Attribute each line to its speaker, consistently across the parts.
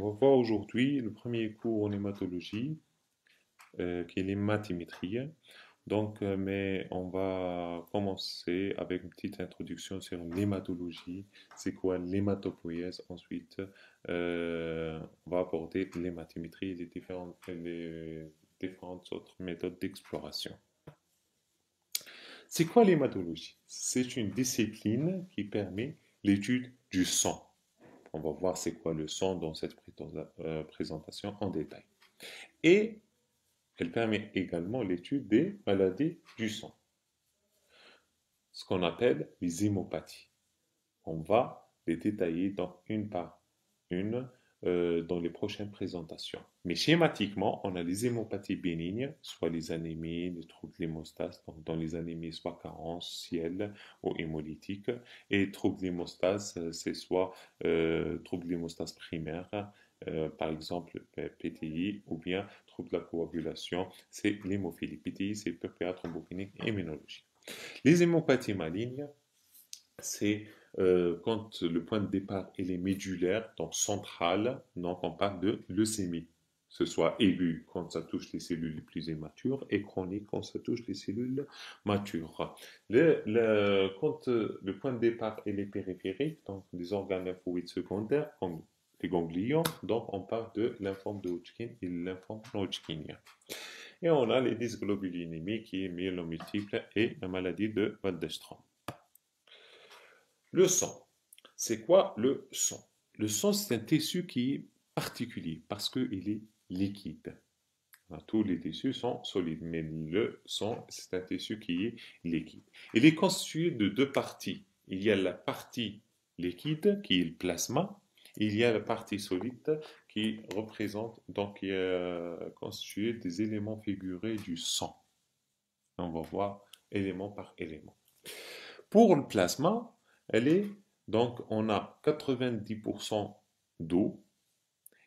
Speaker 1: On va voir aujourd'hui le premier cours en hématologie, euh, qui est l'hématimétrie. Donc, euh, mais on va commencer avec une petite introduction sur l'hématologie. C'est quoi l'hématopoïèse Ensuite, euh, on va aborder l'hématimétrie et les différentes autres méthodes d'exploration. C'est quoi l'hématologie C'est une discipline qui permet l'étude du sang on va voir c'est quoi le son dans cette euh, présentation en détail. Et elle permet également l'étude des maladies du sang, ce qu'on appelle les hémopathies. On va les détailler dans une par une euh, dans les prochaines présentations. Mais schématiquement, on a les hémopathies bénignes, soit les anémies, les troubles l'hémostase, donc dans les anémies, soit ciel ou hémolytiques, et troubles l'hémostase, euh, c'est soit euh, troubles l'hémostase primaire, euh, par exemple PTI, ou bien troubles de la coagulation, c'est l'hémophilie. PTI, c'est PPA thrombophilique et Les hémopathies malignes, c'est euh, quand le point de départ est les médullaires, donc central, donc on parle de leucémie. Ce soit aigu quand ça touche les cellules les plus immatures et chronique quand ça touche les cellules matures. Le, quand euh, le point de départ est les périphériques, donc des organes lymphoïdes secondaires comme les ganglions, donc on parle de lymphome de Hodgkin et non hodgkinien. Et on a les dysglobulinémies qui est myélomultiple et la maladie de Van le sang. C'est quoi le sang Le sang, c'est un tissu qui est particulier parce qu'il est liquide. Tous les tissus sont solides, mais le sang, c'est un tissu qui est liquide. Il est constitué de deux parties. Il y a la partie liquide qui est le plasma, il y a la partie solide qui représente, donc qui euh, est constituée des éléments figurés du sang. On va voir élément par élément. Pour le plasma, elle est donc on a 90% d'eau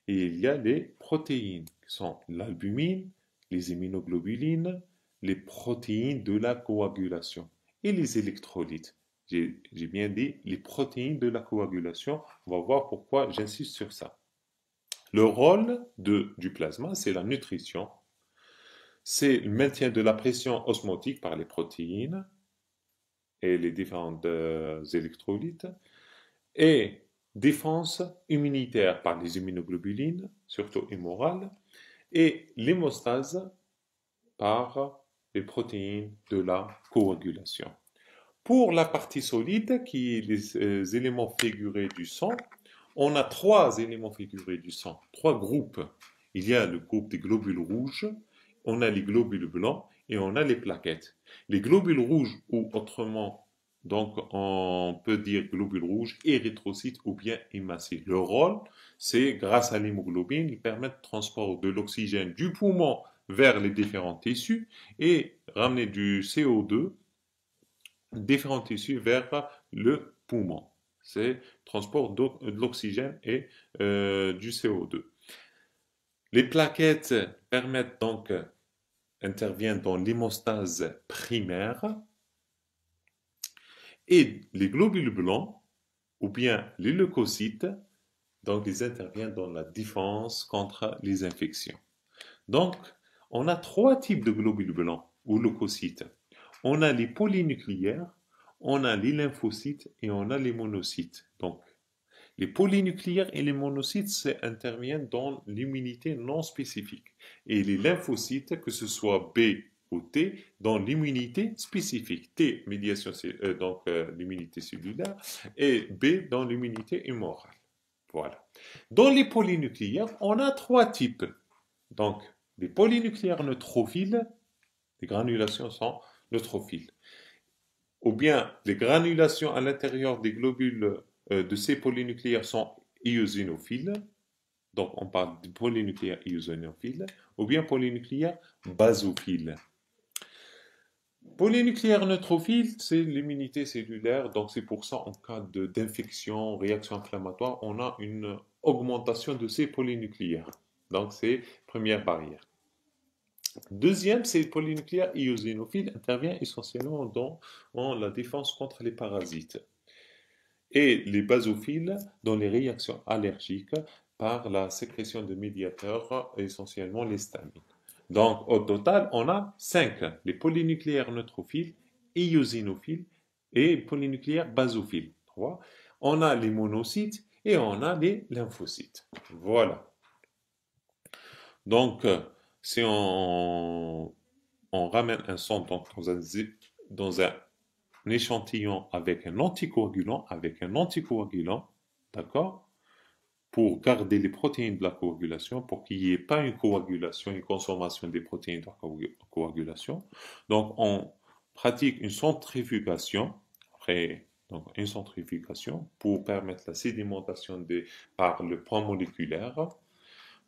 Speaker 1: et il y a les protéines qui sont l'albumine, les immunoglobulines, les protéines de la coagulation et les électrolytes. J'ai bien dit les protéines de la coagulation. On va voir pourquoi j'insiste sur ça. Le rôle du plasma, c'est la nutrition, c'est le maintien de la pression osmotique par les protéines, et les différentes euh, électrolytes, et défense immunitaire par les immunoglobulines, surtout immorales, et l'hémostase par les protéines de la coagulation. Pour la partie solide, qui est les euh, éléments figurés du sang, on a trois éléments figurés du sang, trois groupes. Il y a le groupe des globules rouges, on a les globules blancs et on a les plaquettes. Les globules rouges, ou autrement, donc on peut dire globules rouges, érythrocytes ou bien émacés. Le rôle, c'est grâce à l'hémoglobine, ils permettent le transport de l'oxygène du poumon vers les différents tissus et ramener du CO2 différents tissus vers le poumon. C'est transport de l'oxygène et euh, du CO2. Les plaquettes permettent donc intervient dans l'hémostase primaire et les globules blancs ou bien les leucocytes, donc ils interviennent dans la défense contre les infections. Donc, on a trois types de globules blancs ou leucocytes. On a les polynucléaires, on a les lymphocytes et on a les monocytes. Donc, les polynucléaires et les monocytes interviennent dans l'immunité non spécifique et les lymphocytes, que ce soit B ou T, dans l'immunité spécifique. T, médiation, euh, donc euh, l'immunité cellulaire, et B, dans l'immunité humorale. Voilà. Dans les polynucléaires, on a trois types. Donc, les polynucléaires neutrophiles, les granulations sont neutrophiles, ou bien les granulations à l'intérieur des globules euh, de ces polynucléaires sont iosinophiles, donc on parle de polynucléaires iosinophiles, ou bien polynucléaires basophiles. Polynucléaires neutrophiles, c'est l'immunité cellulaire, donc c'est pour ça en cas d'infection, réaction inflammatoire, on a une augmentation de ces polynucléaires. Donc c'est première barrière. Deuxième, ces polynucléaires iosinophiles intervient essentiellement dans la défense contre les parasites et les basophiles dans les réactions allergiques par la sécrétion de médiateurs, essentiellement les stamines. Donc, au total, on a cinq. les polynucléaires neutrophiles, iosinophiles et polynucléaires basophiles. On a les monocytes et on a les lymphocytes. Voilà. Donc, si on, ramène un sang dans dans un un échantillon avec un anticoagulant, avec un anticoagulant, d'accord Pour garder les protéines de la coagulation, pour qu'il n'y ait pas une coagulation, une consommation des protéines de la coagulation. Donc, on pratique une centrifugation, après, donc une centrifugation, pour permettre la sédimentation des, par le point moléculaire.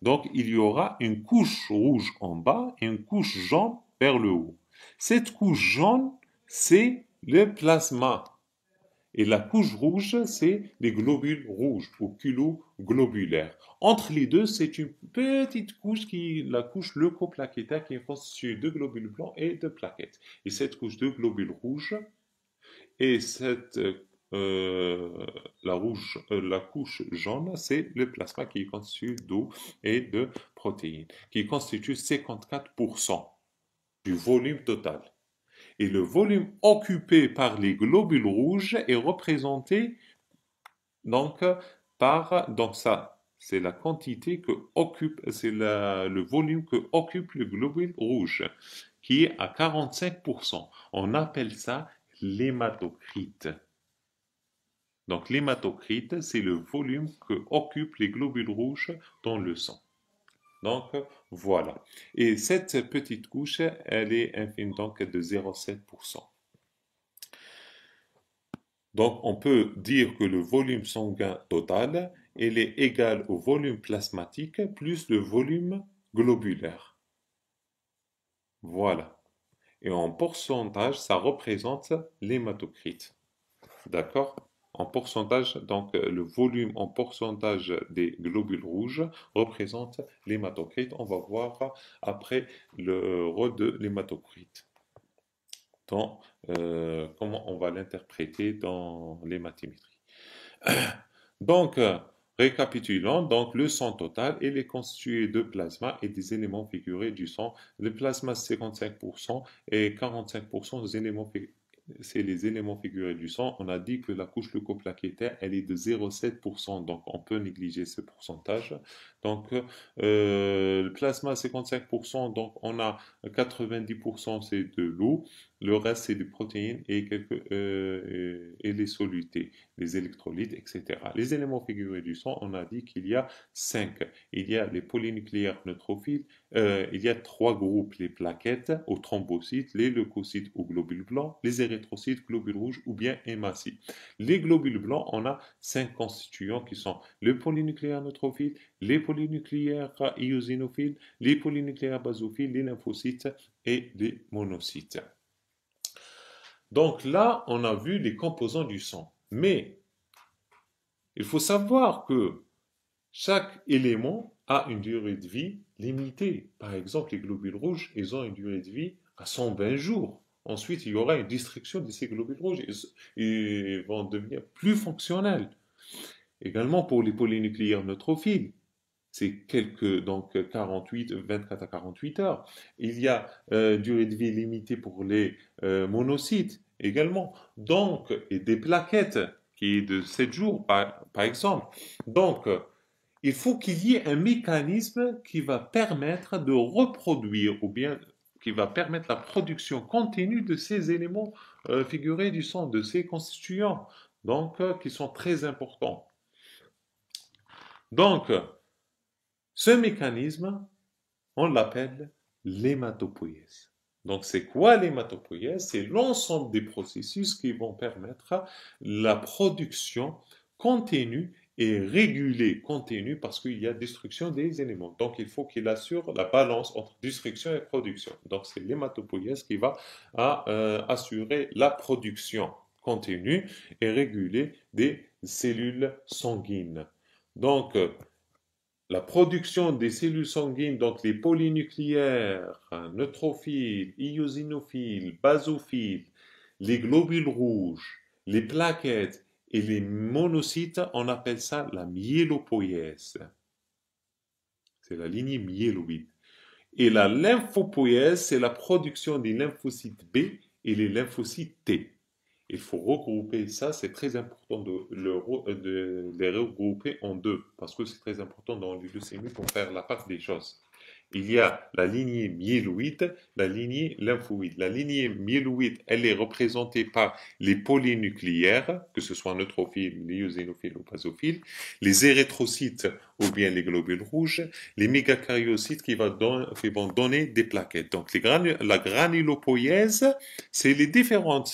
Speaker 1: Donc, il y aura une couche rouge en bas et une couche jaune vers le haut. Cette couche jaune, c'est le plasma. Et la couche rouge, c'est les globules rouges ou globulaires. Entre les deux, c'est une petite couche qui, la couche leucoplaquettaire qui est constituée de globules blancs et de plaquettes. Et cette couche de globules rouges et cette euh, la, euh, la couche jaune, c'est le plasma qui est constitué d'eau et de protéines, qui constitue 54% du volume total et le volume occupé par les globules rouges est représenté donc par donc ça c'est la quantité que occupe c'est le volume que occupe le globule rouge qui est à 45%. On appelle ça l'hématocrite. Donc l'hématocrite, c'est le volume que occupent les globules rouges dans le sang. Donc voilà. Et cette petite couche, elle est infime donc de 0,7%. Donc on peut dire que le volume sanguin total, il est égal au volume plasmatique plus le volume globulaire. Voilà. Et en pourcentage, ça représente l'hématocrite. D'accord en pourcentage, donc euh, le volume en pourcentage des globules rouges représente l'hématocrite. On va voir après le rôle de l'hématocrite. Dans, euh, comment on va l'interpréter dans l'hématimétrie. Donc, Récapitulons, donc le sang total, il est constitué de plasma et des éléments figurés du sang. Le plasma, 55% et 45% des éléments figurés c'est les éléments figurés du sang. On a dit que la couche leucoplaquettaire, elle est de 0,7%, donc on peut négliger ce pourcentage. Donc euh, le plasma 55%, donc on a 90% c'est de l'eau. Le reste, c'est des protéines euh, et, les solutés, les électrolytes, etc. Les éléments figurés du sang, on a dit qu'il y a cinq. Il y a les polynucléaires neutrophiles, euh, il y a trois groupes, les plaquettes aux thrombocytes, les leucocytes ou globules blancs, les érythrocytes, globules rouges ou bien hématies. Les globules blancs, on a cinq constituants qui sont les polynucléaires neutrophiles, les polynucléaires eosinophiles, les polynucléaires basophiles, les lymphocytes et les monocytes. Donc là, on a vu les composants du sang. Mais il faut savoir que chaque élément a une durée de vie limitée. Par exemple, les globules rouges, ils ont une durée de vie à 120 jours. Ensuite, il y aura une destruction de ces globules rouges. Ils, vont devenir plus fonctionnels. Également pour les polynucléaires neutrophiles, c'est quelques, donc 48, 24 à 48 heures. Il y a une euh, durée de vie limitée pour les euh, monocytes également. Donc, et des plaquettes qui est de 7 jours, par, par exemple. Donc, il faut qu'il y ait un mécanisme qui va permettre de reproduire ou bien qui va permettre la production continue de ces éléments euh, figurés du sang, de ces constituants, donc euh, qui sont très importants. Donc, ce mécanisme, on l'appelle l'hématopoïèse. Donc, c'est quoi l'hématopoïèse C'est l'ensemble des processus qui vont permettre la production continue et régulée continue parce qu'il y a destruction des éléments. Donc, il faut qu'il assure la balance entre destruction et production. Donc, c'est l'hématopoïèse qui va hein, euh, assurer la production continue et régulée des cellules sanguines. Donc, la production des cellules sanguines, donc les polynucléaires, neutrophiles, iosinophiles, basophiles, les globules rouges, les plaquettes et les monocytes, on appelle ça la myélopoïèse. C'est la lignée myéloïde. Et la lymphopoïèse, c'est la production des lymphocytes B et les lymphocytes T. Il faut regrouper ça, c'est très important de, euh, de, les regrouper en deux, parce que c'est très important dans le pour faire la part des choses. Il y a la lignée myéloïde, la lignée lymphoïde. La lignée myéloïde, elle est représentée par les polynucléaires, que ce soit neutrophiles, leucénophiles ou basophiles, les érythrocytes ou bien les globules rouges, les mégacaryocytes qui, vont donner des plaquettes. Donc la granulopoïèse, c'est les différentes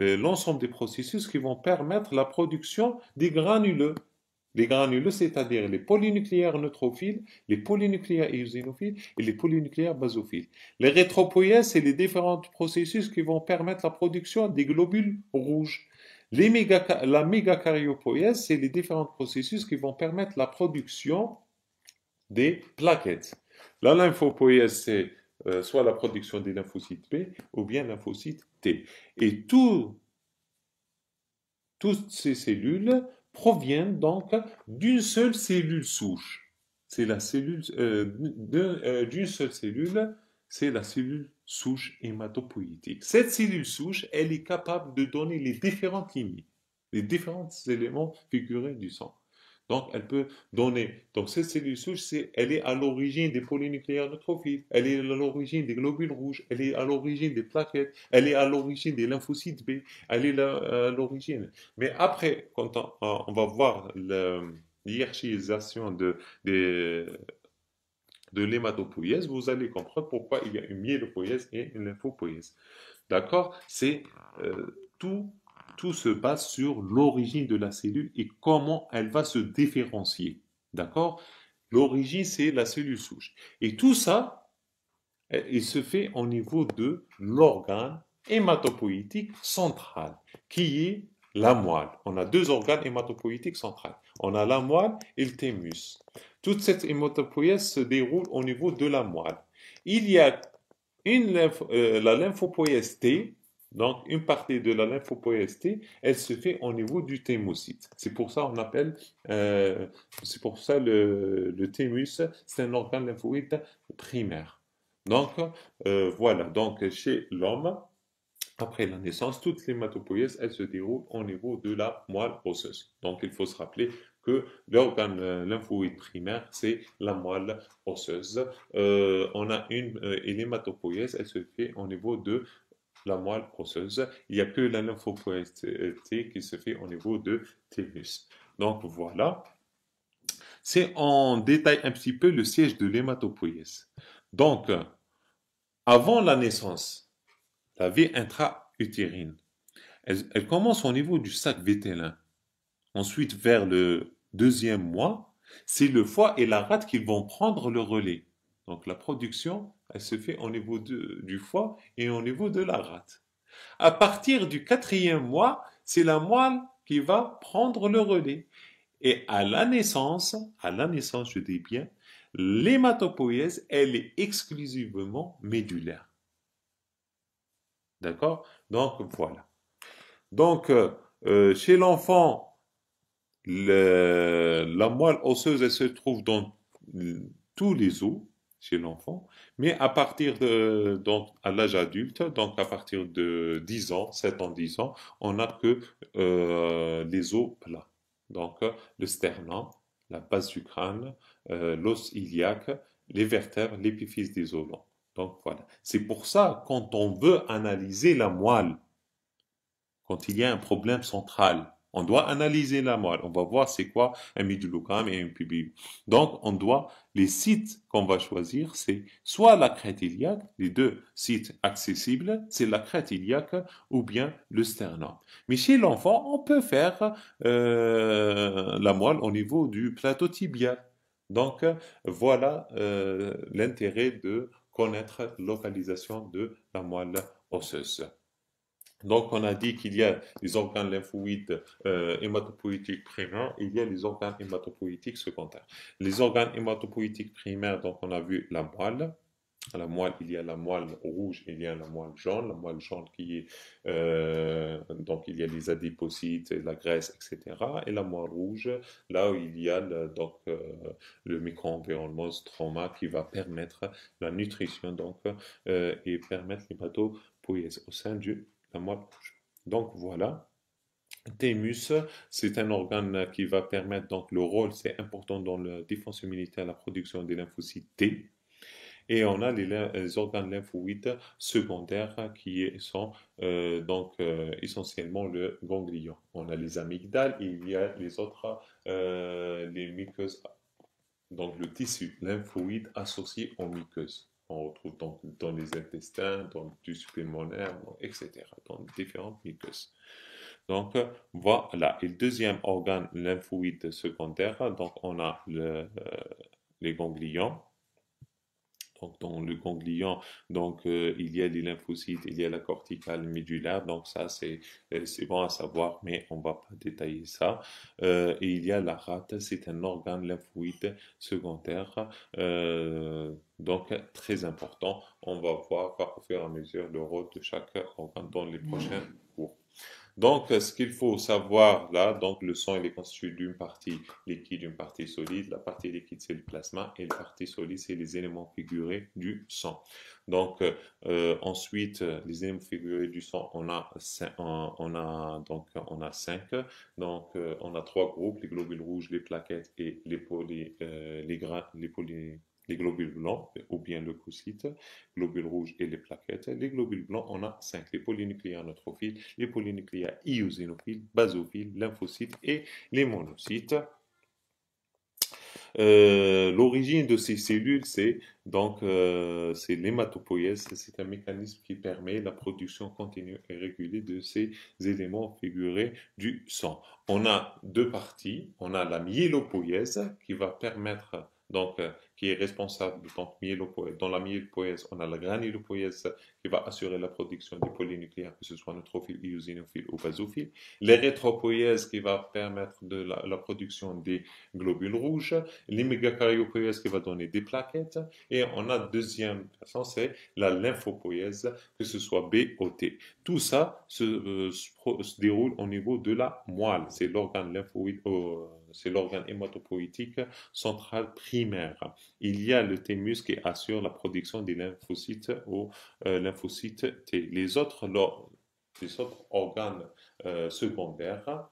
Speaker 1: euh, l'ensemble des processus qui vont permettre la production des granuleux. Les granuleux, c'est-à-dire les polynucléaires neutrophiles, les polynucléaires eosinophiles et les polynucléaires basophiles. Les rétropoïèses, c'est les différents processus qui vont permettre la production des globules rouges. la mégacaryopoïèse, c'est les différents processus qui vont permettre la production des plaquettes. La lymphopoïèse, c'est euh, soit la production des lymphocytes B ou bien lymphocytes T. Et toutes ces cellules proviennent donc d'une seule cellule souche. C'est la cellule euh, euh, d'une seule cellule, c'est la cellule souche hématopoïétique. Cette cellule souche, elle est capable de donner les différentes lignées, les différents éléments figurés du sang. Donc, elle peut donner. Donc, cette cellule souche, elle est à l'origine des polynucléaires neutrophiles, elle est à l'origine des globules rouges, elle est à l'origine des plaquettes, elle est à l'origine des lymphocytes B, elle est à l'origine. Mais après, quand on, va voir la hiérarchisation de, de l'hématopoïèse, vous allez comprendre pourquoi il y a une myélopoïèse et une lymphopoïèse. D'accord C'est euh, tout tout se base sur l'origine de la cellule et comment elle va se différencier. D'accord L'origine, c'est la cellule souche. Et tout ça, eh, il se fait au niveau de l'organe hématopoïétique central, qui est la moelle. On a deux organes hématopoïétiques centrales. On a la moelle et le thymus. Toute cette hématopoïèse se déroule au niveau de la moelle. Il y a euh, la lymphopoïèse T donc, une partie de la lymphopoïété, elle se fait au niveau du thémocyte. C'est pour ça qu'on appelle, euh, c'est pour ça le, le thémus, c'est un organe lymphoïde primaire. Donc, euh, voilà. Donc, chez l'homme, après la naissance, toutes les elle elles se déroulent au niveau de la moelle osseuse. Donc, il faut se rappeler que l'organe euh, lymphoïde primaire, c'est la moelle osseuse. on a une, euh, elle se fait au niveau de la moelle osseuse. Il n'y a que la lymphopoïté qui se fait au niveau de thymus. Donc voilà. c'est en détail un petit peu le siège de l'hématopoïèse. Donc, avant la naissance, la vie intra-utérine, elle, commence au niveau du sac vétérin, Ensuite, vers le deuxième mois, c'est le foie et la rate qui vont prendre le relais. Donc, la production elle se fait au niveau du foie et au niveau de la rate. À partir du quatrième mois, c'est la moelle qui va prendre le relais. Et à la naissance, à la naissance, je dis bien, l'hématopoïèse, elle est exclusivement médulaire. D'accord Donc voilà. Donc, euh, euh, chez l'enfant, la moelle osseuse, elle se trouve dans tous les os, chez l'enfant, mais à partir de, donc, à l'âge adulte, donc à partir de 10 ans, 7 ans, 10 ans, on n'a que euh, les os plats. Donc le sternum, la base du crâne, euh, l'os iliaque, les vertèbres, l'épiphyse des os longs. Donc voilà. C'est pour ça, quand on veut analyser la moelle, quand il y a un problème central, on doit analyser la moelle, On va voir c'est quoi un midulukam et un pubib. Donc, on doit, les sites qu'on va choisir, c'est soit la crête iliaque, les deux sites accessibles, c'est la crête iliaque ou bien le sternum. Mais chez l'enfant, on peut faire euh, la moelle au niveau du plateau tibia. Donc, voilà euh, l'intérêt de connaître localisation de la moelle osseuse. Donc, on a dit qu'il y a les organes lymphoïdes euh, hématopoïtiques primaires il y a les organes hématopoïétiques secondaires. Les organes hématopoïétiques primaires, donc on a vu la moelle, la moelle, il y a la moelle rouge, il y a la moelle jaune, la moelle jaune qui est, euh, donc il y a les adipocytes, la graisse, etc. Et la moelle rouge, là où il y a le, donc euh, le micro-environnement, ce trauma qui va permettre la nutrition donc euh, et permettre l'hématopoïèse au sein du la Donc voilà. Thymus, c'est un organe qui va permettre, donc le rôle, c'est important dans la défense immunitaire, la production des lymphocytes T. Et on a les, organes lymphoïdes secondaires qui sont euh, donc euh, essentiellement le ganglion. On a les amygdales et il y a les autres, euh, les muqueuses. Donc le tissu lymphoïde associé aux muqueuses on retrouve dans, dans, les intestins, dans du supplémentaire, etc., dans différentes muqueuses. Donc voilà, et le deuxième organe lymphoïde secondaire, donc on a euh, les ganglions, donc dans le ganglion, donc euh, il y a les lymphocytes, il y a la corticale médulaire, donc ça euh, c'est bon à savoir, mais on va pas détailler ça. Euh, et il y a la rate, c'est un organe lymphoïde secondaire, donc très important. On va voir au fur et à mesure le rôle de chaque organe dans les prochaines donc, euh, ce qu'il faut savoir là, donc le sang, il est constitué d'une partie liquide, d'une partie solide. La partie liquide, c'est le plasma et la partie solide, c'est les éléments figurés du sang. Donc, euh, euh, ensuite, les éléments figurés du sang, on a, on a, donc, on a cinq. Donc, on a trois groupes, les globules rouges, les plaquettes et les poly, les, les poly, les globules blancs ou bien leucocytes, globules rouges et les plaquettes. Les globules blancs, on a cinq. les polynucléaires neutrophiles, les polynucléaires eosinophiles, basophiles, lymphocytes et les monocytes. Euh, l'origine de ces cellules, c'est donc euh, l'hématopoïèse. C'est un mécanisme qui permet la production continue et régulée de ces éléments figurés du sang. On a deux parties. On a la myélopoïèse qui va permettre donc qui est responsable donc myélopoïèse. Dans la myélopoïèse, on a la granulopoïèse qui va assurer la production des polynucléaires, que ce soit neutrophile, eosinophile ou basophile. Les qui va permettre de la, production des globules rouges. Les mégacaryopoïèses qui va donner des plaquettes. Et on a deuxième façon, c'est la lymphopoïèse, que ce soit B ou T. Tout ça se, euh, se, déroule au niveau de la moelle. C'est l'organe lymphoïde. Euh, c'est l'organe hématopoïétique central primaire. Il y a le thymus qui assure la production des lymphocytes ou euh, lymphocytes T. Les autres, autres organes euh, secondaires,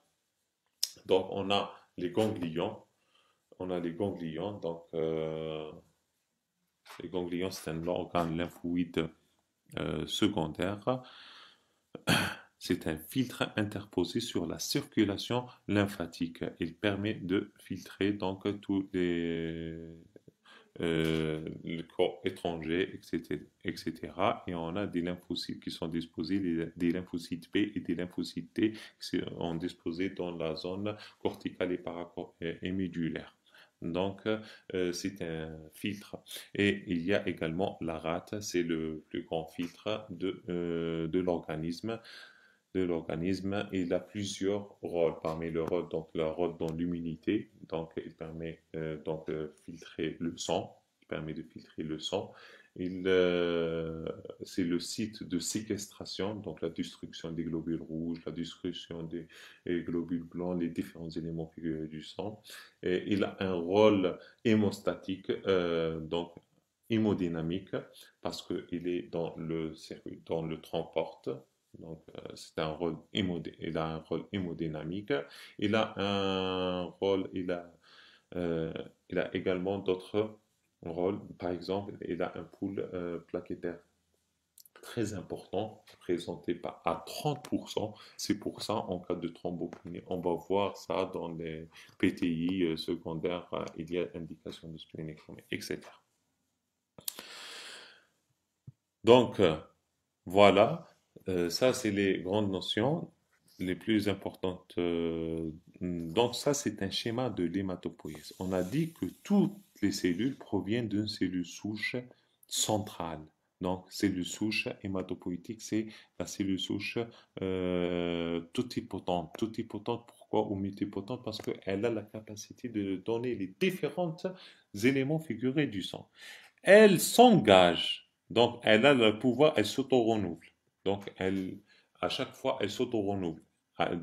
Speaker 1: donc on a les ganglions, on a les ganglions, donc euh, les ganglions c'est un organe lymphoïde secondaire c'est un filtre interposé sur la circulation lymphatique. Il permet de filtrer donc tous les euh, corps étrangers, etc., etc. Et on a des lymphocytes qui sont disposés, des, lymphocytes B et des lymphocytes T qui sont disposés dans la zone corticale et, et, euh, et médulaire. Donc, euh, c'est un filtre. Et il y a également la rate, c'est le plus grand filtre de l'organisme de l'organisme. Il a plusieurs rôles. Parmi le rôle, donc le rôle dans l'immunité, donc il permet euh, donc filtrer le sang, il permet de filtrer le sang. Euh, c'est le site de séquestration, donc la destruction des globules rouges, la destruction des, globules blancs, les différents éléments euh, du sang. Et il a un rôle hémostatique, donc hémodynamique, parce qu'il est dans le, circuit, dans le transport donc, euh, c'est un rôle il a un rôle hémodynamique. Il a un rôle, il a, euh, il a également d'autres rôles. Par exemple, il a un pool plaquetaire euh, plaquettaire très important, présenté par, à 30%. C'est pour ça, en cas de thrombopénie on va voir ça dans les PTI secondaires, il y a indication de splénéctomie, etc. Donc, voilà, euh, ça, c'est les grandes notions les plus importantes. Euh, donc ça, c'est un schéma de l'hématopoïèse. On a dit que toutes les cellules proviennent d'une cellule souche centrale. Donc, cellule souche hématopoïétique, c'est la cellule souche euh, totipotente. Totipotente, pourquoi Ou multipotente Parce qu'elle a la capacité de donner les différents éléments figurés du sang. Elle s'engage, donc elle a le pouvoir, elle s'auto-renouvelle. Donc, elle, à chaque fois, elle s'auto-renouvelle.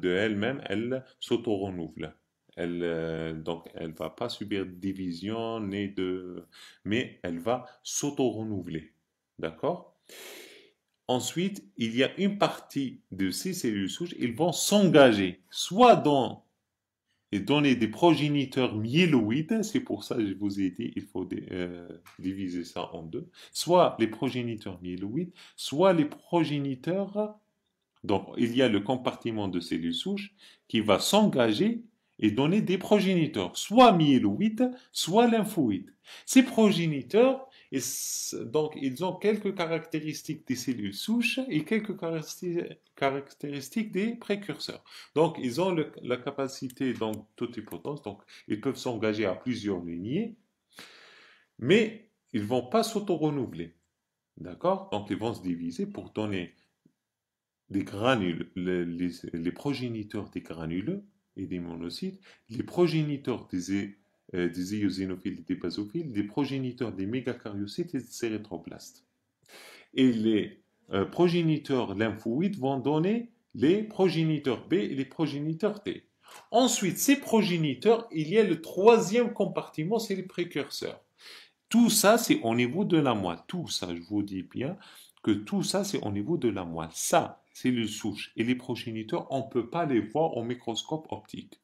Speaker 1: De elle-même, elle s'auto-renouvelle. Elle, euh, donc, elle va pas subir de division, ni de... mais elle va s'auto-renouveler. D'accord Ensuite, il y a une partie de ces cellules souches, ils vont s'engager soit dans et donner des progéniteurs myéloïdes, c'est pour ça que je vous ai dit, il faut euh, diviser ça en deux, soit les progéniteurs myéloïdes, soit les progéniteurs, donc il y a le compartiment de cellules souches qui va s'engager et donner des progéniteurs, soit myéloïdes, soit lymphoïdes. Ces progéniteurs, et donc, ils ont quelques caractéristiques des cellules souches et quelques caractéristiques des précurseurs. Donc, ils ont la capacité donc totipotence, donc ils peuvent s'engager à plusieurs lignées, mais ils ne vont pas s'auto-renouveler. D'accord Donc, ils vont se diviser pour donner des granules, les, progéniteurs des granuleux et des monocytes, les progéniteurs des euh, des éosinophiles et des basophiles, des progéniteurs des mégacaryocytes et des érythroblastes. Et les euh, progéniteurs lymphoïdes vont donner les progéniteurs B et les progéniteurs T. Ensuite, ces progéniteurs, il y a le troisième compartiment, c'est les précurseurs. Tout ça, c'est au niveau de la moelle. Tout ça, je vous dis bien que tout ça, c'est au niveau de la moelle. Ça, c'est le souche Et les progéniteurs, on ne peut pas les voir au microscope optique.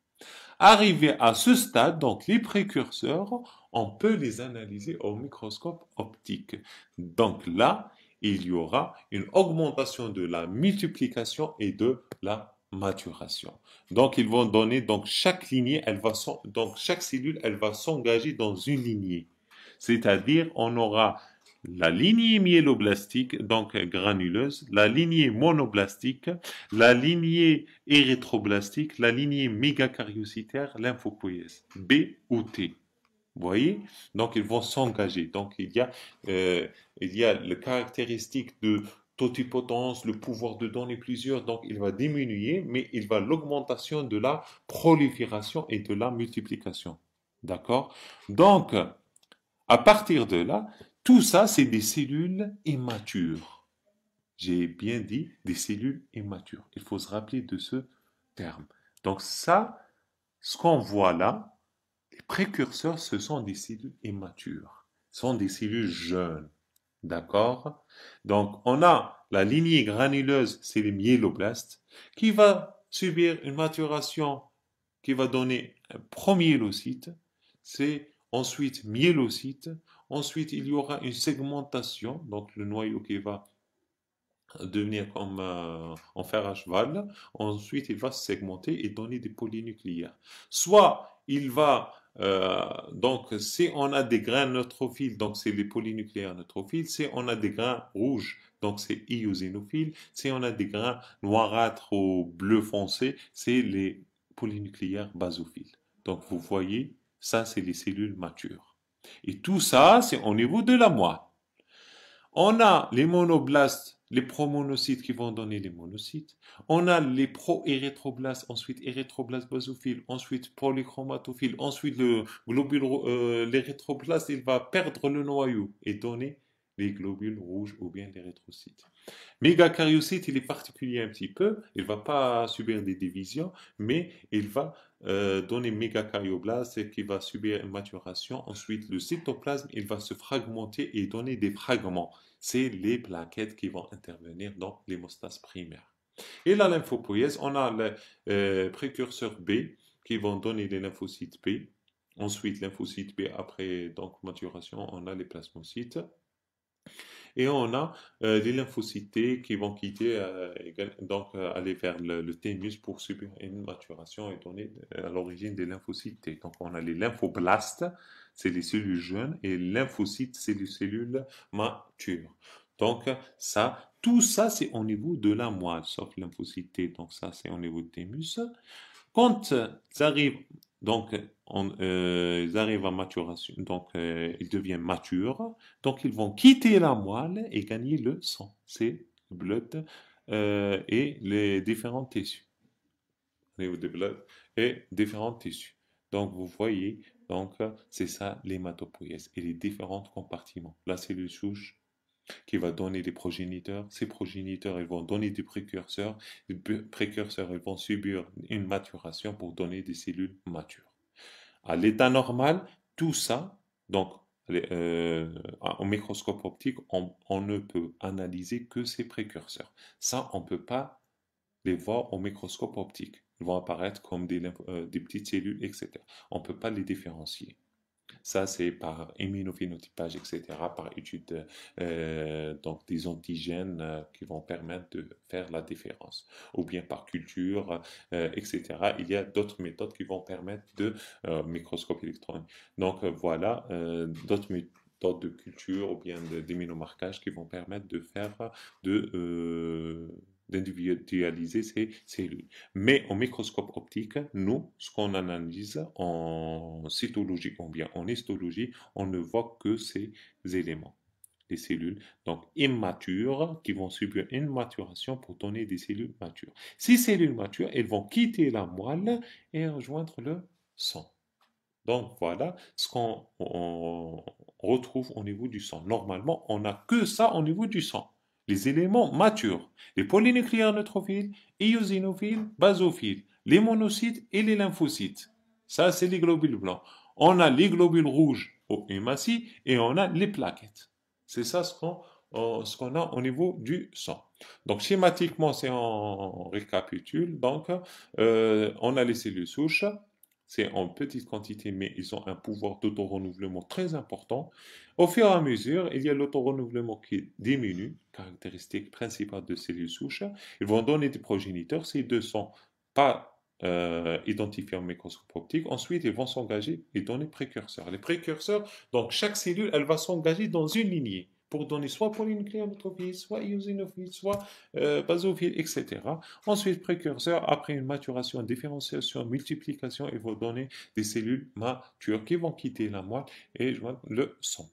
Speaker 1: Arrivé à ce stade, donc les précurseurs, on peut les analyser au microscope optique. Donc là, il y aura une augmentation de la multiplication et de la maturation. Donc ils vont donner donc chaque lignée, elle va donc chaque cellule, elle va s'engager dans une lignée. C'est-à-dire on aura la lignée myéloblastique, donc granuleuse, la lignée monoblastique, la lignée érythroblastique, la lignée mégacaryocytaire, lymphopoïèse, B ou T. Vous voyez Donc, ils vont s'engager. Donc, il y a, euh, il y a le caractéristique de totipotence, le pouvoir de donner plusieurs, donc il va diminuer, mais il va l'augmentation de la prolifération et de la multiplication. D'accord Donc, à partir de là, tout ça, c'est des cellules immatures. J'ai bien dit des cellules immatures. Il faut se rappeler de ce terme. Donc ça, ce qu'on voit là, les précurseurs, ce sont des cellules immatures. Ce sont des cellules jeunes. D'accord Donc on a la lignée granuleuse, c'est les myéloblastes, qui va subir une maturation qui va donner un premier leucocyte, c'est ensuite myélocyte, Ensuite, il y aura une segmentation, donc le noyau qui va devenir comme euh, en fer à cheval. Ensuite, il va se segmenter et donner des polynucléaires. Soit il va, euh, donc si on a des grains neutrophiles, donc c'est les polynucléaires neutrophiles, si on a des grains rouges, donc c'est iosinophiles, si on a des grains noirâtres ou bleu foncé, c'est les polynucléaires basophiles. Donc vous voyez, ça c'est les cellules matures. Et tout ça, c'est au niveau de la moelle. On a les monoblastes, les promonocytes qui vont donner les monocytes. On a les pro-érythroblastes, ensuite érythroblastes basophiles, ensuite polychromatophiles, ensuite le globule, euh, il va perdre le noyau et donner les globules rouges ou bien les rétrocytes. Mégakaryocyte, il est particulier un petit peu, il va pas subir des divisions, mais il va euh, donner mégacaryoblase qui va subir une maturation. Ensuite, le cytoplasme, il va se fragmenter et donner des fragments. C'est les plaquettes qui vont intervenir dans l'hémostase primaire. Et la lymphopoïèse, on a le euh, précurseur B qui vont donner les lymphocytes B. Ensuite, lymphocytes B, après donc maturation, on a les plasmocytes. Et on a euh, des les lymphocytes qui vont quitter, euh, donc euh, aller vers le, thémus pour subir une maturation et donner à l'origine des lymphocytes. Donc on a les lymphoblastes, c'est les cellules jeunes, et les lymphocytes, c'est les cellules matures. Donc ça, tout ça, c'est au niveau de la moelle, sauf lymphocytes. Donc ça, c'est au niveau du thymus. Quand ça arrive donc, on, euh, ils arrivent à maturation, donc euh, ils deviennent matures, donc ils vont quitter la moelle et gagner le sang, c'est le blood euh, et les différents tissus. et différents tissus. Donc, vous voyez, donc c'est ça l'hématopoïèse et les différents compartiments. La cellule souche qui va donner des progéniteurs. Ces progéniteurs, ils vont donner des précurseurs. Les précurseurs, ils vont subir une maturation pour donner des cellules matures. À l'état normal, tout ça, donc euh, au microscope optique, on, ne peut analyser que ces précurseurs. Ça, on ne peut pas les voir au microscope optique. Ils vont apparaître comme des euh, petites cellules, etc. On ne peut pas les différencier. Ça, c'est par immunophénotypage, etc., par étude euh, donc des antigènes euh, qui vont permettre de faire la différence, ou bien par culture, euh, etc. Il y a d'autres méthodes qui vont permettre de microscope électronique. Donc voilà, d'autres méthodes de culture ou bien d'immunomarquage qui vont permettre de faire de d'individualiser ces cellules. Mais au microscope optique, nous, ce qu'on analyse en cytologie ou bien en histologie, on ne voit que ces éléments, les cellules donc immatures qui vont subir une maturation pour donner des cellules matures. Ces cellules matures, elles vont quitter la moelle et rejoindre le sang. Donc voilà ce qu'on retrouve au niveau du sang. Normalement, on n'a que ça au niveau du sang les éléments matures, les polynucléaires neutrophiles, iosinophiles, basophiles, les monocytes et les lymphocytes. Ça, c'est les globules blancs. On a les globules rouges au hématie et on a les plaquettes. C'est ça ce qu'on euh, ce qu'on a au niveau du sang. Donc schématiquement, c'est en récapitule, donc euh, on a les cellules souches, c'est en petite quantité, mais ils ont un pouvoir d'auto-renouvellement très important. Au fur et à mesure, il y a l'auto-renouvellement qui diminue, caractéristique principale de cellules souches. Ils vont donner des progéniteurs, ces deux sont pas euh, identifiés en microscope optique. Ensuite, ils vont s'engager et donner précurseurs. Les précurseurs, donc chaque cellule, elle va s'engager dans une lignée pour donner soit polynucléotropie, soit iosinophile, soit euh, basophile, etc. Ensuite, précurseur, après une maturation, différenciation, multiplication, et vous donner des cellules matures qui vont quitter la moelle et joindre le sang.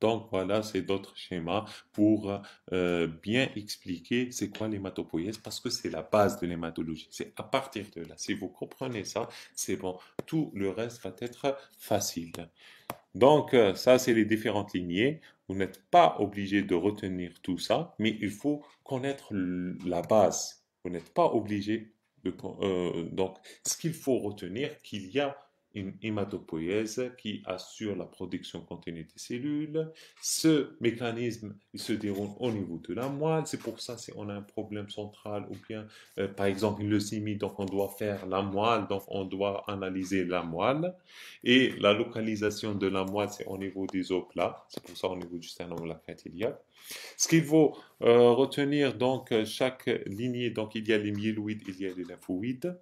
Speaker 1: Donc voilà, c'est d'autres schémas pour euh, bien expliquer c'est quoi l'hématopoïèse parce que c'est la base de l'hématologie. C'est à partir de là. Si vous comprenez ça, c'est bon. Tout le reste va être facile. Donc euh, ça, c'est les différentes lignées. Vous n'êtes pas obligé de retenir tout ça, mais il faut connaître la base. Vous n'êtes pas obligé de... Euh, donc, ce qu'il faut retenir, qu'il y a une hématopoïèse qui assure la production continue des cellules. Ce mécanisme il se déroule au niveau de la moelle. C'est pour ça si on a un problème central ou bien, euh, par exemple, une leucémie, donc on doit faire la moelle, donc on doit analyser la moelle. Et la localisation de la moelle, c'est au niveau des os plats. C'est pour ça au niveau du sternum la a. Ce qu'il faut euh, retenir, donc, chaque lignée, donc il y a les myéloïdes, il y a les lymphoïdes.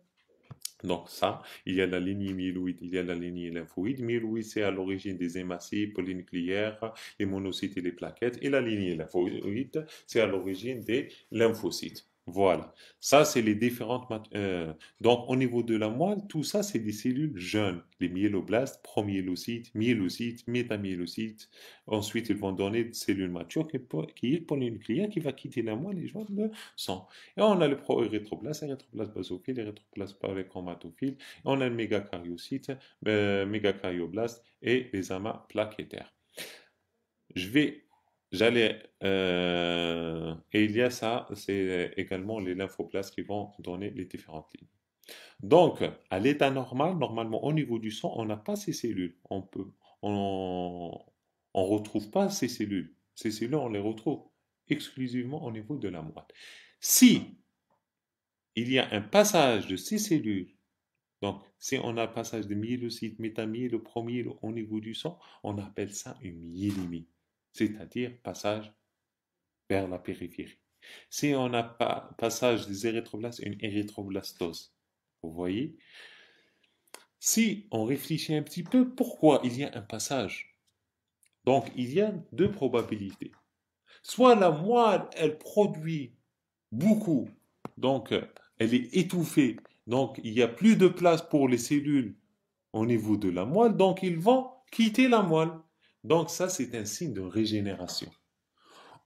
Speaker 1: Donc ça, il y a la lignée myéloïde, il y a la lignée lymphoïde. Myéloïde, c'est à l'origine des hématies polynucléaires, les monocytes et les plaquettes. Et la lignée lymphoïde, c'est à l'origine des lymphocytes. Voilà. Ça, c'est les différentes. Euh, donc, au niveau de la moelle, tout ça, c'est des cellules jeunes. Les myéloblastes, promyélocytes, myélocytes, métamyélocytes. Ensuite, ils vont donner des cellules matures qui, qui est polynucléaire, qui va quitter la moelle et joindre le sang. Et on a le pro basophiles, les érythroblastes basophiles, érythroblastes On a le mégacaryocyte, euh, et les amas plaquettaires. Je vais J'allais. Euh, et il y a ça, c'est également les lymphoplastes qui vont donner les différentes lignes. Donc, à l'état normal, normalement, au niveau du sang, on n'a pas ces cellules. On peut, on, on retrouve pas ces cellules. Ces cellules, on les retrouve exclusivement au niveau de la moelle. Si il y a un passage de ces cellules, donc si on a un passage de myélocytes, le premier au niveau du sang, on appelle ça une myélémie c'est-à-dire passage vers la périphérie. Si on a pas passage des érythroblastes, une érythroblastose. Vous voyez Si on réfléchit un petit peu, pourquoi il y a un passage Donc, il y a deux probabilités. Soit la moelle, elle produit beaucoup, donc euh, elle est étouffée, donc il n'y a plus de place pour les cellules au niveau de la moelle, donc ils vont quitter la moelle. Donc ça, c'est un signe de régénération.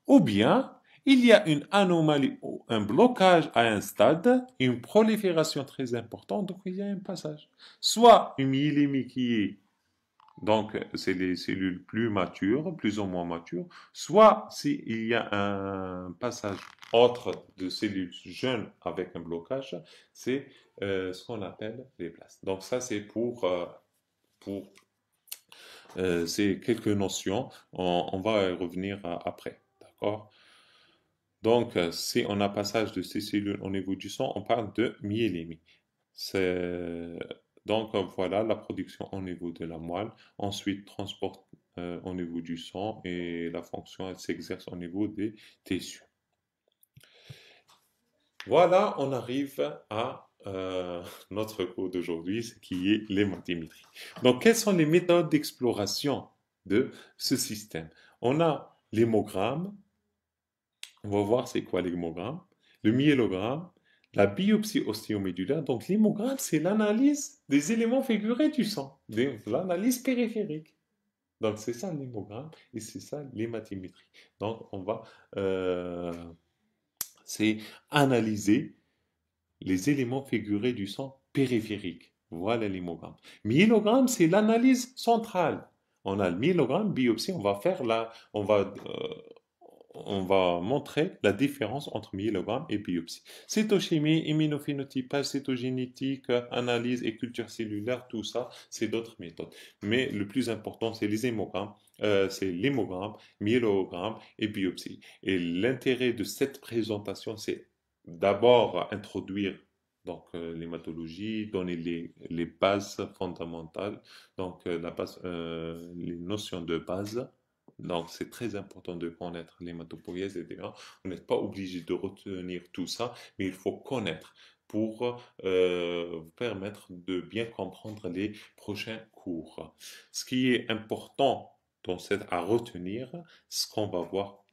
Speaker 1: Ou bien, il y a une anomalie ou un blocage à un stade, une prolifération très importante, donc il y a un passage. Soit une myélémie qui est, donc c'est les cellules plus matures, plus ou moins matures, soit s'il y a un passage autre de cellules jeunes avec un blocage, c'est euh, ce qu'on appelle les blastes. Donc ça c'est pour, euh, pour euh, c'est quelques notions. On, va y revenir après. D'accord Donc, euh, si on a passage de ces cellules au niveau du sang, on parle de myélémie. C'est. Donc euh, voilà la production au niveau de la moelle, ensuite transporte au niveau du sang et la fonction elle s'exerce au niveau des tissus. Voilà, on arrive à euh, notre cours d'aujourd'hui, ce qui est l'hématimétrie. Donc, quelles sont les méthodes d'exploration de ce système On a l'hémogramme. On va voir c'est quoi l'hémogramme. Le myélogramme, la biopsie ostéomédulaire. Donc, l'hémogramme, c'est l'analyse des éléments figurés du sang, l'analyse périphérique. Donc, c'est ça l'hémogramme et c'est ça l'hématimétrie. Donc, on va. Euh, c'est analyser les éléments figurés du sang périphérique. Voilà l'hémogramme. Myélogramme, c'est l'analyse centrale. On a le myélogramme, biopsie, on va faire la, on va, euh, on va montrer la différence entre myélogramme et biopsie. Cytochimie, immunophénotype, cytogénétique, analyse et culture cellulaire, tout ça, c'est d'autres méthodes. Mais le plus important, c'est les hémogrammes, euh, c'est l'hémogramme, myélogramme et biopsie. Et l'intérêt de cette présentation, c'est d'abord introduire donc euh, l'hématologie, donner les, les, bases fondamentales, donc euh, la base, euh, les notions de base. Donc c'est très important de connaître l'hématopoïèse, etc. On n'est pas obligé de retenir tout ça, mais il faut connaître pour vous permettre de bien comprendre les prochains cours. Ce qui est important dans à retenir, ce qu'on va voir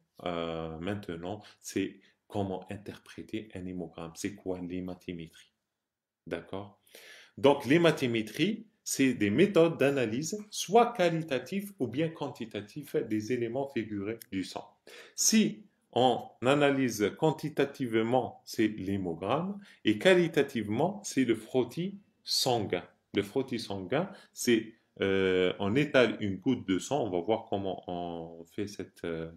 Speaker 1: maintenant, c'est comment interpréter un hémogramme, c'est quoi l'hématimétrie. D'accord Donc l'hématimétrie, c'est des méthodes d'analyse, soit qualitatives ou bien quantitatives, des éléments figurés du sang. Si on analyse quantitativement, c'est l'hémogramme, et qualitativement, c'est le frottis sanguin. Le frottis sanguin, c'est euh, on étale une goutte de sang, on va voir comment on fait cette... Euh,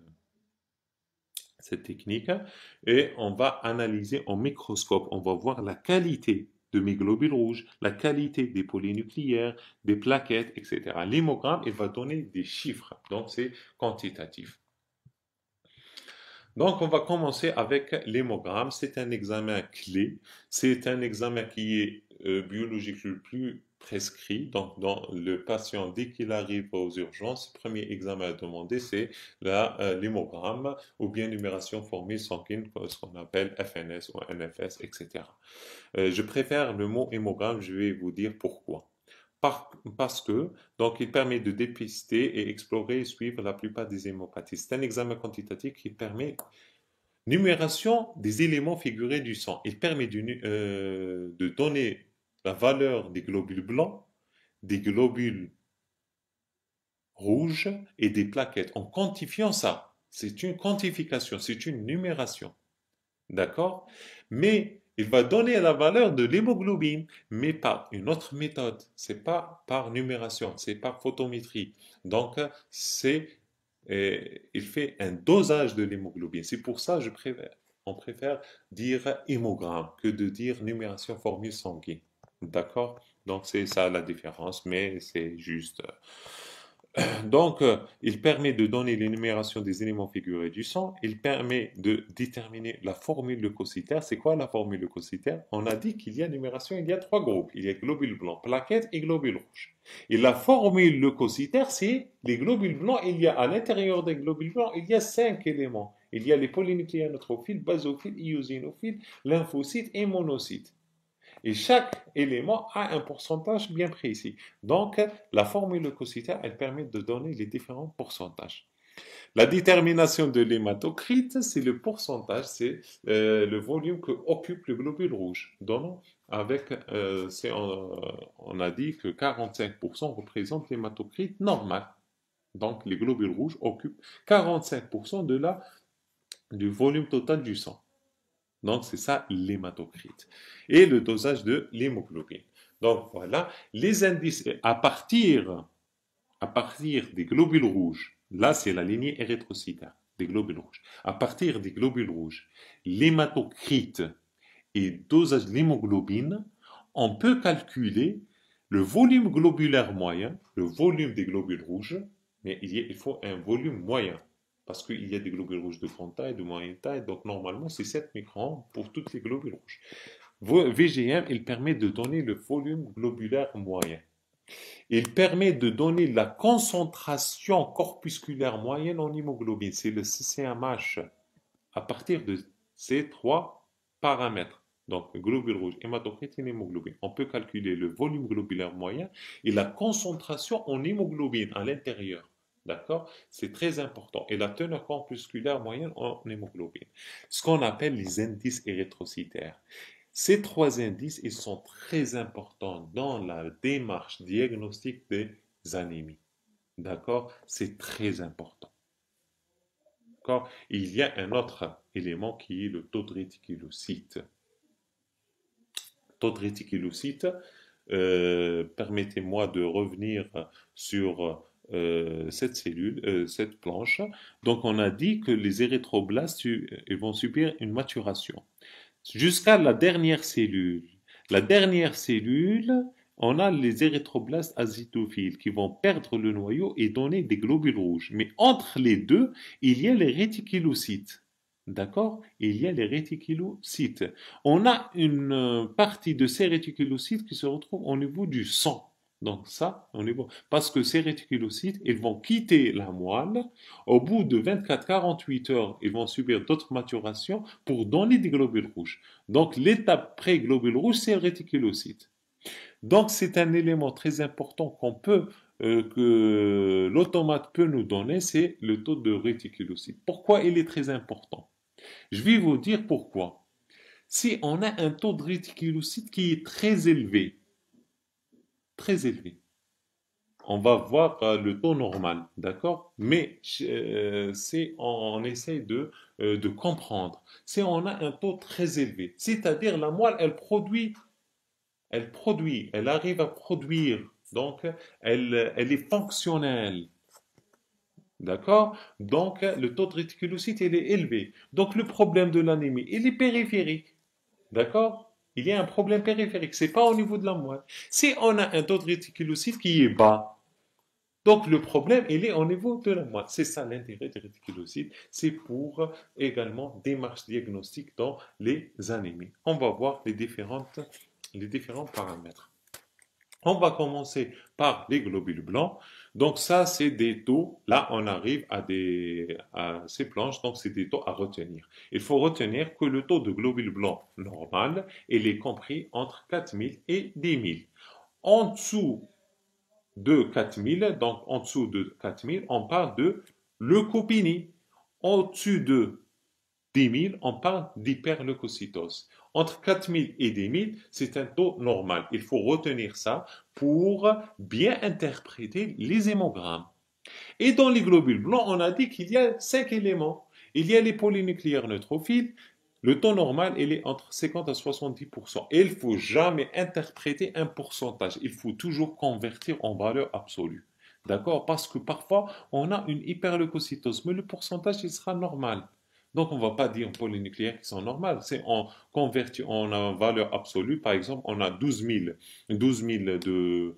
Speaker 1: cette technique hein, et on va analyser en microscope. On va voir la qualité de mes globules rouges, la qualité des polynucléaires, des plaquettes, etc. L'hémogramme, il va donner des chiffres, donc c'est quantitatif. Donc, on va commencer avec l'hémogramme. C'est un examen clé. C'est un examen qui est euh, biologique le plus prescrit. Donc, dans le patient, dès qu'il arrive aux urgences, le premier examen à demander, c'est euh, l'hémogramme ou bien numération formée sanguine, ce qu'on appelle FNS ou NFS, etc. Euh, je préfère le mot hémogramme, je vais vous dire pourquoi. parce que, donc, il permet de dépister et explorer et suivre la plupart des hémopathies. C'est un examen quantitatif qui permet numération des éléments figurés du sang. Il permet de, euh, de donner la valeur des globules blancs, des globules rouges et des plaquettes en quantifiant ça. C'est une quantification, c'est une numération. D'accord Mais il va donner la valeur de l'hémoglobine, mais par une autre méthode. C'est pas par numération, c'est par photométrie. Donc, c'est, eh, il fait un dosage de l'hémoglobine. C'est pour ça que je préfère, on préfère dire hémogramme que de dire numération formule sanguine. D'accord Donc c'est ça la différence, mais c'est juste. Euh, donc, euh, il permet de donner l'énumération des éléments figurés du sang, il permet de déterminer la formule leucocytaire. C'est quoi la formule leucocytaire On a dit qu'il y a numération, il y a trois groupes. Il y a globules blancs, plaquettes et globules rouges. Et la formule leucocytaire, c'est les globules blancs, il y a à l'intérieur des globules blancs, il y a cinq éléments. Il y a les neutrophiles, basophiles, eosinophiles, lymphocytes et monocytes. Et chaque élément a un pourcentage bien précis. Donc, la formule cosita, elle permet de donner les différents pourcentages. La détermination de l'hématocrite, c'est le pourcentage, c'est euh, le volume que occupe le globule rouge. Donc, avec, euh, on, a dit que 45% représente l'hématocrite normal. Donc, les globules rouges occupent 45% de la, du volume total du sang. Donc, c'est ça l'hématocrite. Et le dosage de l'hémoglobine. Donc, voilà, les indices euh, à partir, à partir des globules rouges, là, c'est la lignée érythrocytaire des globules rouges. À partir des globules rouges, l'hématocrite et dosage de l'hémoglobine, on peut calculer le volume globulaire moyen, le volume des globules rouges, mais il faut un volume moyen parce qu'il y a des globules rouges de grande taille, de moyenne taille, donc normalement c'est 7 microns pour toutes les globules rouges. VGM, il permet de donner le volume globulaire moyen. Il permet de donner la concentration corpusculaire moyenne en hémoglobine, c'est le CCMH, à partir de ces trois paramètres. Donc, globule rouge, hématocrite et hémoglobine. On peut calculer le volume globulaire moyen et la concentration en hémoglobine à l'intérieur. D'accord C'est très important. Et la teneur corpusculaire moyenne en hémoglobine. Ce qu'on appelle les indices érythrocytaires. Ces trois indices, ils sont très importants dans la démarche diagnostique des anémies. D'accord C'est très important. D'accord Il y a un autre élément qui est le taux de réticulocyte. Taux de réticulocyte, euh, permettez-moi de revenir sur euh, cette cellule, euh, cette planche. Donc on a dit que les érythroblastes euh, vont subir une maturation. Jusqu'à la dernière cellule. La dernière cellule, on a les érythroblastes azitophiles qui vont perdre le noyau et donner des globules rouges. Mais entre les deux, il y a les réticulocytes. D'accord Il y a les réticulocytes. On a une partie de ces réticulocytes qui se retrouvent au niveau du sang. Donc ça, on est bon. Parce que ces réticulocytes, ils vont quitter la moelle. Au bout de 24-48 heures, ils vont subir d'autres maturations pour donner des globules rouges. Donc l'étape pré-globule rouge, c'est le réticulocyte. Donc c'est un élément très important qu'on peut, euh, que l'automate peut nous donner, c'est le taux de réticulocyte. Pourquoi il est très important Je vais vous dire pourquoi. Si on a un taux de réticulocyte qui est très élevé, très élevé. On va voir euh, le taux normal, d'accord Mais euh, c'est on, essaie de, euh, de comprendre. Si on a un taux très élevé, c'est-à-dire la moelle, elle produit, elle produit, elle arrive à produire, donc elle, elle est fonctionnelle. D'accord Donc, le taux de réticulocyte, il est élevé. Donc, le problème de l'anémie, il est périphérique. D'accord il y a un problème périphérique. C'est pas au niveau de la moelle. Si on a un taux de réticulocyte qui est bas, donc le problème, il est au niveau de la moelle. C'est ça l'intérêt du réticulocyte. C'est pour également démarche diagnostique dans les anémies. On va voir les, les différents paramètres. On va commencer par les globules blancs. Donc ça, c'est des taux. Là, on arrive à, ces planches, donc c'est des taux à retenir. Il faut retenir que le taux de globule blanc normal, il est compris entre 4000 et 10 000. En dessous de 4000, donc en dessous de 4000, on parle de leucopénie. En dessus de 10 000, on parle d'hyperleucocytose. Entre 4000 et 10 c'est un taux normal. Il faut retenir ça pour bien interpréter les hémogrammes. Et dans les globules blancs, on a dit qu'il y a cinq éléments. Il y a les polynucléaires neutrophiles. Le taux normal, il est entre 50 à 70%. Et il ne faut jamais interpréter un pourcentage. Il faut toujours convertir en valeur absolue. D'accord Parce que parfois, on a une hyperleucocytose, mais le pourcentage, il sera normal. Donc, on ne va pas dire pour les nucléaires qui sont normales. C'est en converti, en valeur absolue. Par exemple, on a 12 000, de, euh,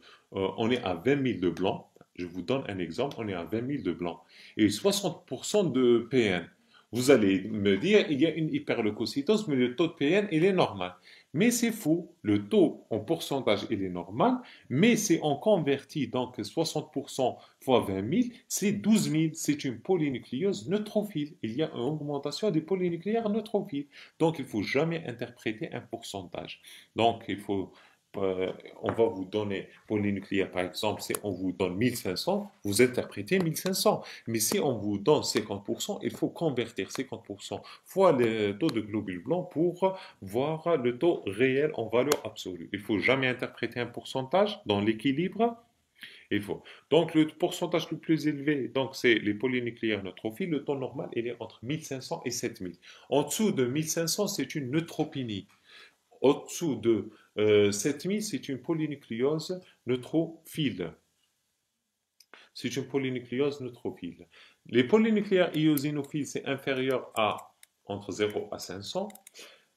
Speaker 1: on est à 20 000 de blanc. Je vous donne un exemple. On est à 20 000 de blanc et 60 de PN. Vous allez me dire, il y a une hyperleucocytose, mais le taux de PN, il est normal. Mais c'est faux. Le taux en pourcentage, il est normal, mais si on converti, donc 60% fois 20 000, c'est 12 000. C'est une polynucléose neutrophile. Il y a une augmentation des polynucléaires neutrophiles. Donc, il ne faut jamais interpréter un pourcentage. Donc, il faut euh, on va vous donner, polynucléaire, par exemple, si on vous donne 1500, vous interprétez 1500. Mais si on vous donne 50%, il faut convertir 50% fois le taux de globules blancs pour voir le taux réel en valeur absolue. Il ne faut jamais interpréter un pourcentage dans l'équilibre. Il faut. Donc le pourcentage le plus élevé, donc c'est les polynucléaires neutrophiles, le taux normal il est entre 1500 et 7000. En dessous de 1500, c'est une neutropénie. Au-dessous de 7000, euh, c'est une polynucléose neutrophile. C'est une polynucléose neutrophile. Les polynucléaires iosinophiles, c'est inférieur à entre 0 à 500.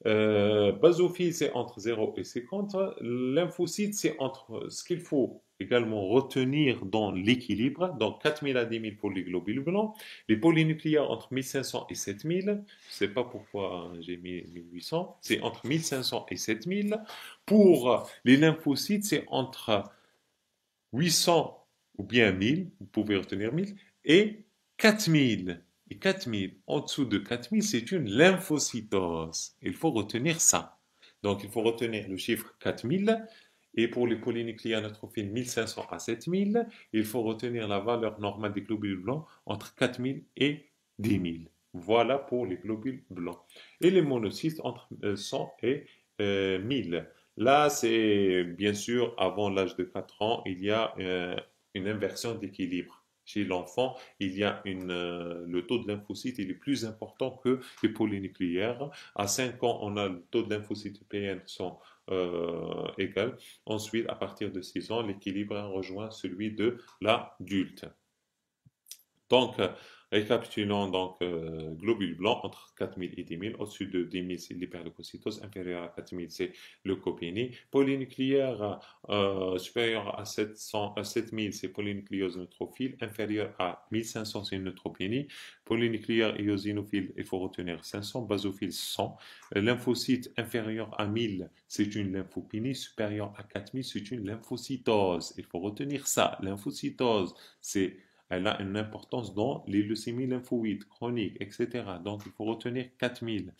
Speaker 1: Euh, basophile, c'est entre 0 et 50. Lymphocyte, c'est entre ce qu'il faut également retenir dans l'équilibre, donc 4000 à 10 000 pour les globules blancs, les polynucléaires entre 1500 et 7000, je ne sais pas pourquoi j'ai mis 1800, c'est entre 1500 et 7000. Pour les lymphocytes, c'est entre 800 ou bien 1000, vous pouvez retenir 1000, et 4000. Et 4000, en dessous de 4000, c'est une lymphocytose. Il faut retenir ça. Donc il faut retenir le chiffre 4000, et pour les neutrophiles 1500 à 7000, il faut retenir la valeur normale des globules blancs entre 4000 et 10 Voilà pour les globules blancs. Et les monocytes entre 100 euh, et 1000. Euh, Là, c'est bien sûr avant l'âge de 4 ans, il y a euh, une inversion d'équilibre. Chez l'enfant, il y a le taux de lymphocyte il est plus important que les polynucléaires. À 5 ans, on a le taux de lymphocyte PN 100. Euh, égal. Ensuite, à partir de 6 ans, l'équilibre rejoint celui de l'adulte. Donc, Récapitulons donc, euh, globule globules blancs entre 4000 et 10000 Au-dessus de 10 c'est l'hyperleucocytose. Inférieur à 4000 c'est leucopénie. Polynucléaire euh, supérieur à, 7000 euh, c'est polynucléose neutrophile. Inférieur à 1500, c'est une neutropénie. Polynucléaire iosinophile, il faut retenir 500. Basophile, 100. Lymphocyte inférieur à 1000, c'est une lymphopénie. Supérieur à 4000, c'est une lymphocytose. Il faut retenir ça. Lymphocytose, c'est elle a une importance dans les leucémies lymphoïdes, chroniques, etc. Donc, il faut retenir 4000.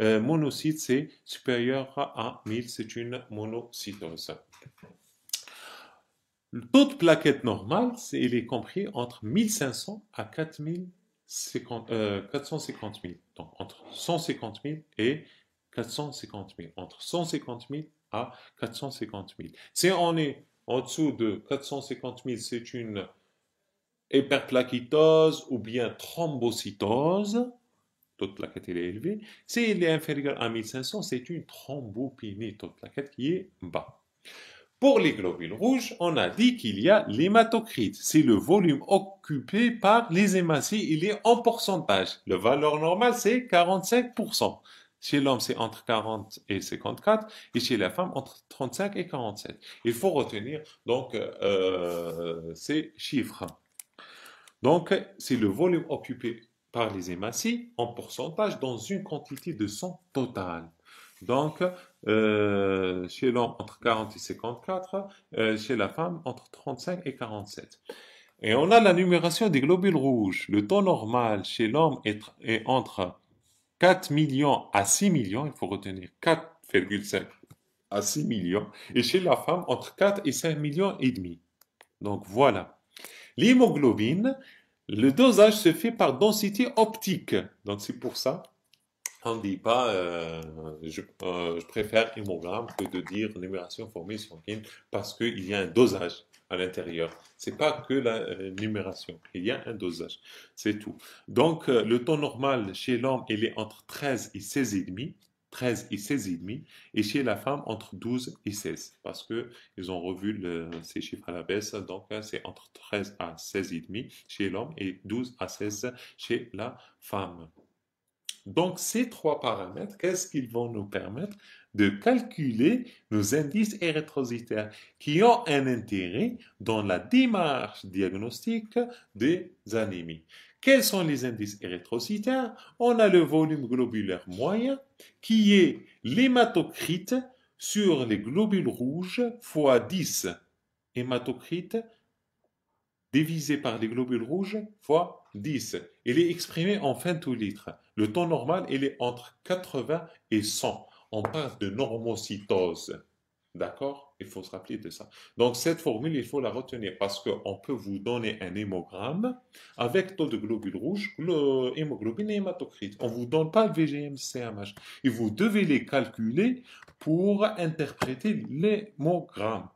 Speaker 1: Euh, monocyte, c'est supérieur à 1000, c'est une monocytose. Le taux de plaquettes normal, il est compris entre 1500 à 450 000. Euh, Donc, entre 150 000 et 450 000. Entre 150 000 à 450 000. Si on est en dessous de 450 000, c'est une hyperplaquitose ou bien thrombocytose, toute plaquette est élevé, Si elle est inférieur à 1500, c'est une thrombopénie, toute plaquette qui est bas. Pour les globules rouges, on a dit qu'il y a l'hématocrite. C'est le volume occupé par les hématies. Il est en pourcentage. Le valeur normale, c'est 45%. Chez l'homme, c'est entre 40 et 54, et chez la femme, entre 35 et 47. Il faut retenir donc euh, euh, ces chiffres. Donc, c'est le volume occupé par les hématies en pourcentage dans une quantité de sang total. Donc, euh, chez l'homme, entre 40 et 54, euh, chez la femme, entre 35 et 47. Et on a la numération des globules rouges. Le taux normal chez l'homme est, est, entre 4 millions à 6 millions, il faut retenir 4,5 à 6 millions, et chez la femme, entre 4 et 5 millions et demi. Donc voilà. L'hémoglobine, le dosage se fait par densité optique. Donc c'est pour ça on ne dit pas euh, euh, je, préfère hémogramme que de dire numération formée sur sanguine parce qu'il y a un dosage à l'intérieur. C'est pas que la euh, numération, il y a un dosage, c'est tout. Donc le temps normal chez l'homme, il est entre 13 et 16,5. 13 et 16,5, et chez la femme entre 12 et 16, parce que ils ont revu ces chiffres à la baisse, donc hein, c'est entre 13 à 16,5 chez l'homme et 12 à 16 chez la femme. Donc ces trois paramètres, qu'est-ce qu'ils vont nous permettre de calculer nos indices érythrocytaires qui ont un intérêt dans la démarche diagnostique des anémies quels sont les indices érythrocytaires On a le volume globulaire moyen qui est l'hématocrite sur les globules rouges fois 10 hématocrite divisé par les globules rouges fois 10. Il est exprimé en litre. Le temps normal, il est entre 80 et 100. On parle de normocytose. D'accord Il faut se rappeler de ça. Donc, cette formule, il faut la retenir parce qu'on peut vous donner un hémogramme avec taux de globules rouges, hémoglobine et hématocrite. On ne vous donne pas le VGM, CMH. Et vous devez les calculer pour interpréter l'hémogramme.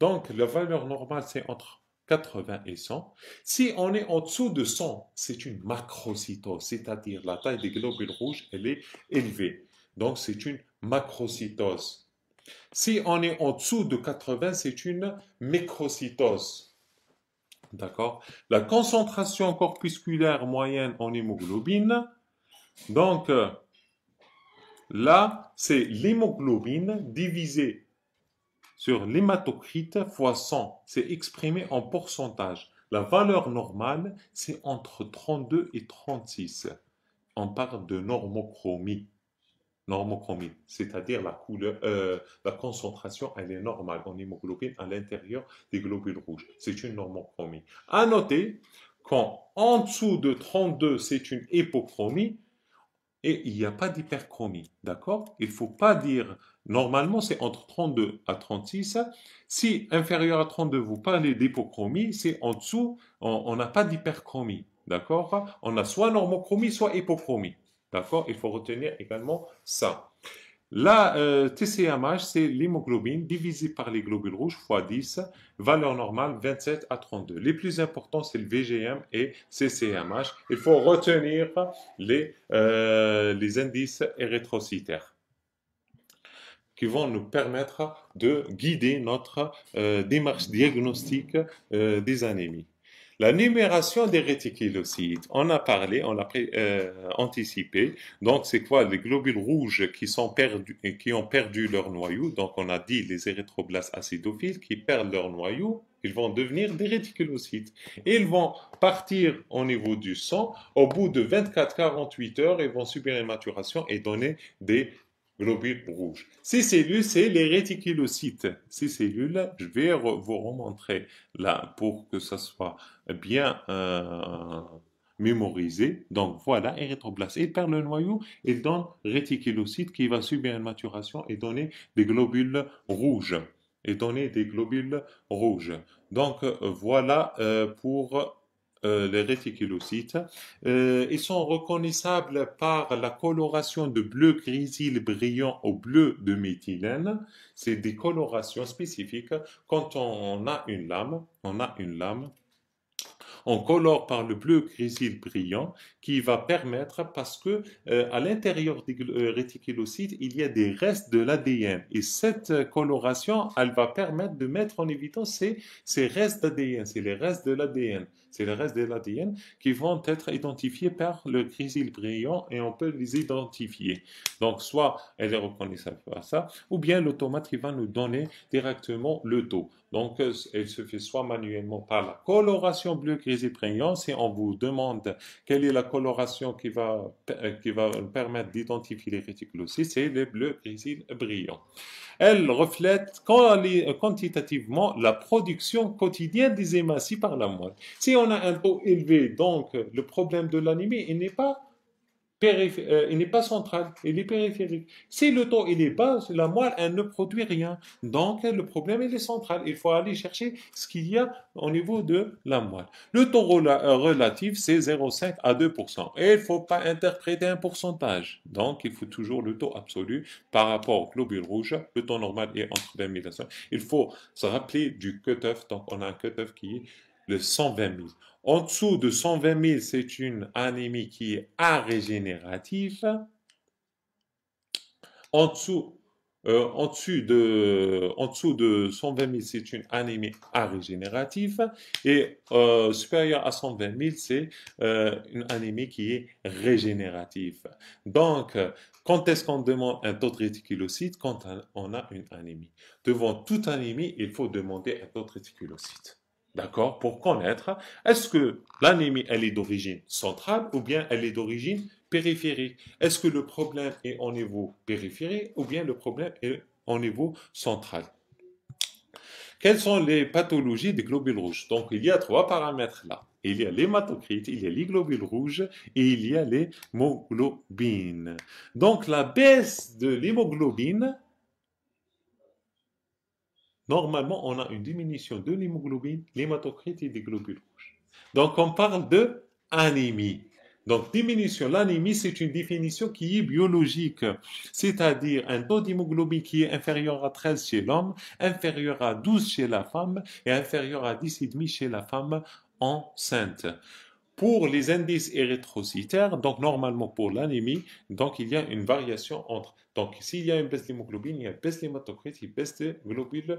Speaker 1: Donc, la valeur normale, c'est entre 80 et 100. Si on est en dessous de 100, c'est une macrocytose, c'est-à-dire la taille des globules rouges, elle est élevée. Donc, c'est une macrocytose. Si on est en dessous de 80, c'est une mécrocytose. D'accord La concentration corpusculaire moyenne en hémoglobine, donc euh, là, c'est l'hémoglobine divisée sur l'hématocrite fois 100. C'est exprimé en pourcentage. La valeur normale, c'est entre 32 et 36. On parle de normochromie. Normochromie, c'est-à-dire la couleur, euh, la concentration, elle est normale en hémoglobine à l'intérieur des globules rouges. C'est une normochromie. À noter qu'en en dessous de 32, c'est une hypochromie et il n'y a pas d'hyperchromie, d'accord Il ne faut pas dire, normalement c'est entre 32 à 36, si inférieur à 32, vous parlez d'hypochromie, c'est en dessous, on n'a pas d'hyperchromie, d'accord On a soit normochromie, soit hypochromie. Il faut retenir également ça. La TCMH, euh, c'est l'hémoglobine divisée par les globules rouges fois 10, valeur normale 27 à 32. Les plus importants, c'est le VGM et CCMH. Il faut retenir les, euh, les indices érythrocytaires qui vont nous permettre de guider notre euh, démarche diagnostique des anémies. La numération des réticulocytes, on a parlé, on l'a euh, anticipé. Donc, c'est quoi les globules rouges qui, sont perdus, euh, qui ont perdu leur noyau Donc, on a dit les érythroblastes acidophiles qui perdent leur noyau, ils vont devenir des réticulocytes. ils vont partir au niveau du sang. Au bout de 24-48 heures, ils vont subir une maturation et donner des globules rouges. Ces cellules, c'est les réticulocytes. Ces cellules, je vais vous remontrer là pour que ça soit bien euh, mémorisé. Donc voilà, érythroblaste. Il perd le noyau, il donne réticulocyte qui va subir une maturation et donner des globules rouges. Et donner des globules rouges. Donc euh, voilà euh, pour euh, les réticulocytes. Euh, ils sont reconnaissables par la coloration de bleu grisil brillant au bleu de méthylène. C'est des colorations spécifiques. Quand on a une lame, on a une lame on colore par le bleu grisil brillant qui va permettre, parce que euh, à l'intérieur des euh, réticulocytes, il y a des restes de l'ADN. Et cette euh, coloration, elle va permettre de mettre en évidence ces, restes d'ADN, c'est les restes de l'ADN. C'est les restes de l'ADN qui vont être identifiés par le grisil brillant et on peut les identifier. Donc, soit elle est reconnaissable par ça, ou bien l'automate qui va nous donner directement le taux. Donc, euh, elle se fait soit manuellement par la coloration bleu gris brillant, Si on vous demande quelle est la coloration qui va, euh, qui va permettre d'identifier les réticules aussi, c'est le bleu gris brillant. Elle reflète euh, quantitativement la production quotidienne des hématies par la moelle. Si on a un taux élevé, donc le problème de l'anémie, il n'est pas euh, il n'est pas central, il est périphérique. Si le taux il est bas, la moelle elle ne produit rien. Donc le problème il est central. Il faut aller chercher ce qu'il y a au niveau de la moelle. Le taux euh, relatif c'est 0,5 à 2%. Et il ne faut pas interpréter un pourcentage. Donc il faut toujours le taux absolu par rapport au globule rouge. Le taux normal est entre 20 000 et 100. Il faut se rappeler du cut-off. Donc on a un cut-off qui est le 120 000. En dessous de 120 000, c'est une anémie qui est arégénérative. En dessous, euh, en, dessous de, 120 000, c'est une anémie a-régénérative. Et euh, supérieur supérieure à 120 000, c'est euh, une anémie qui est régénérative. Donc, quand est-ce qu'on demande un taux de réticulocyte Quand on a une anémie. Devant toute anémie, il faut demander un taux de réticulocyte d'accord, pour connaître est-ce que l'anémie, elle est d'origine centrale ou bien elle est d'origine périphérique. Est-ce que le problème est au niveau périphérique ou bien le problème est au niveau central Quelles sont les pathologies des globules rouges Donc, il y a trois paramètres là. Il y a l'hématocrite, il y a les globules rouges et il y a l'hémoglobine. Donc, la baisse de l'hémoglobine, normalement, on a une diminution de l'hémoglobine, l'hématocrite et des globules rouges. Donc, on parle de anémie. Donc, diminution, l'anémie, c'est une définition qui est biologique, c'est-à-dire un taux d'hémoglobine qui est inférieur à 13 chez l'homme, inférieur à 12 chez la femme et inférieur à 10,5 chez la femme enceinte. Pour les indices érythrocytaires, donc normalement pour l'anémie, donc il y a une variation entre. Donc s'il y a une baisse d'hémoglobine, il y a une baisse d'hématocrite, une baisse de globules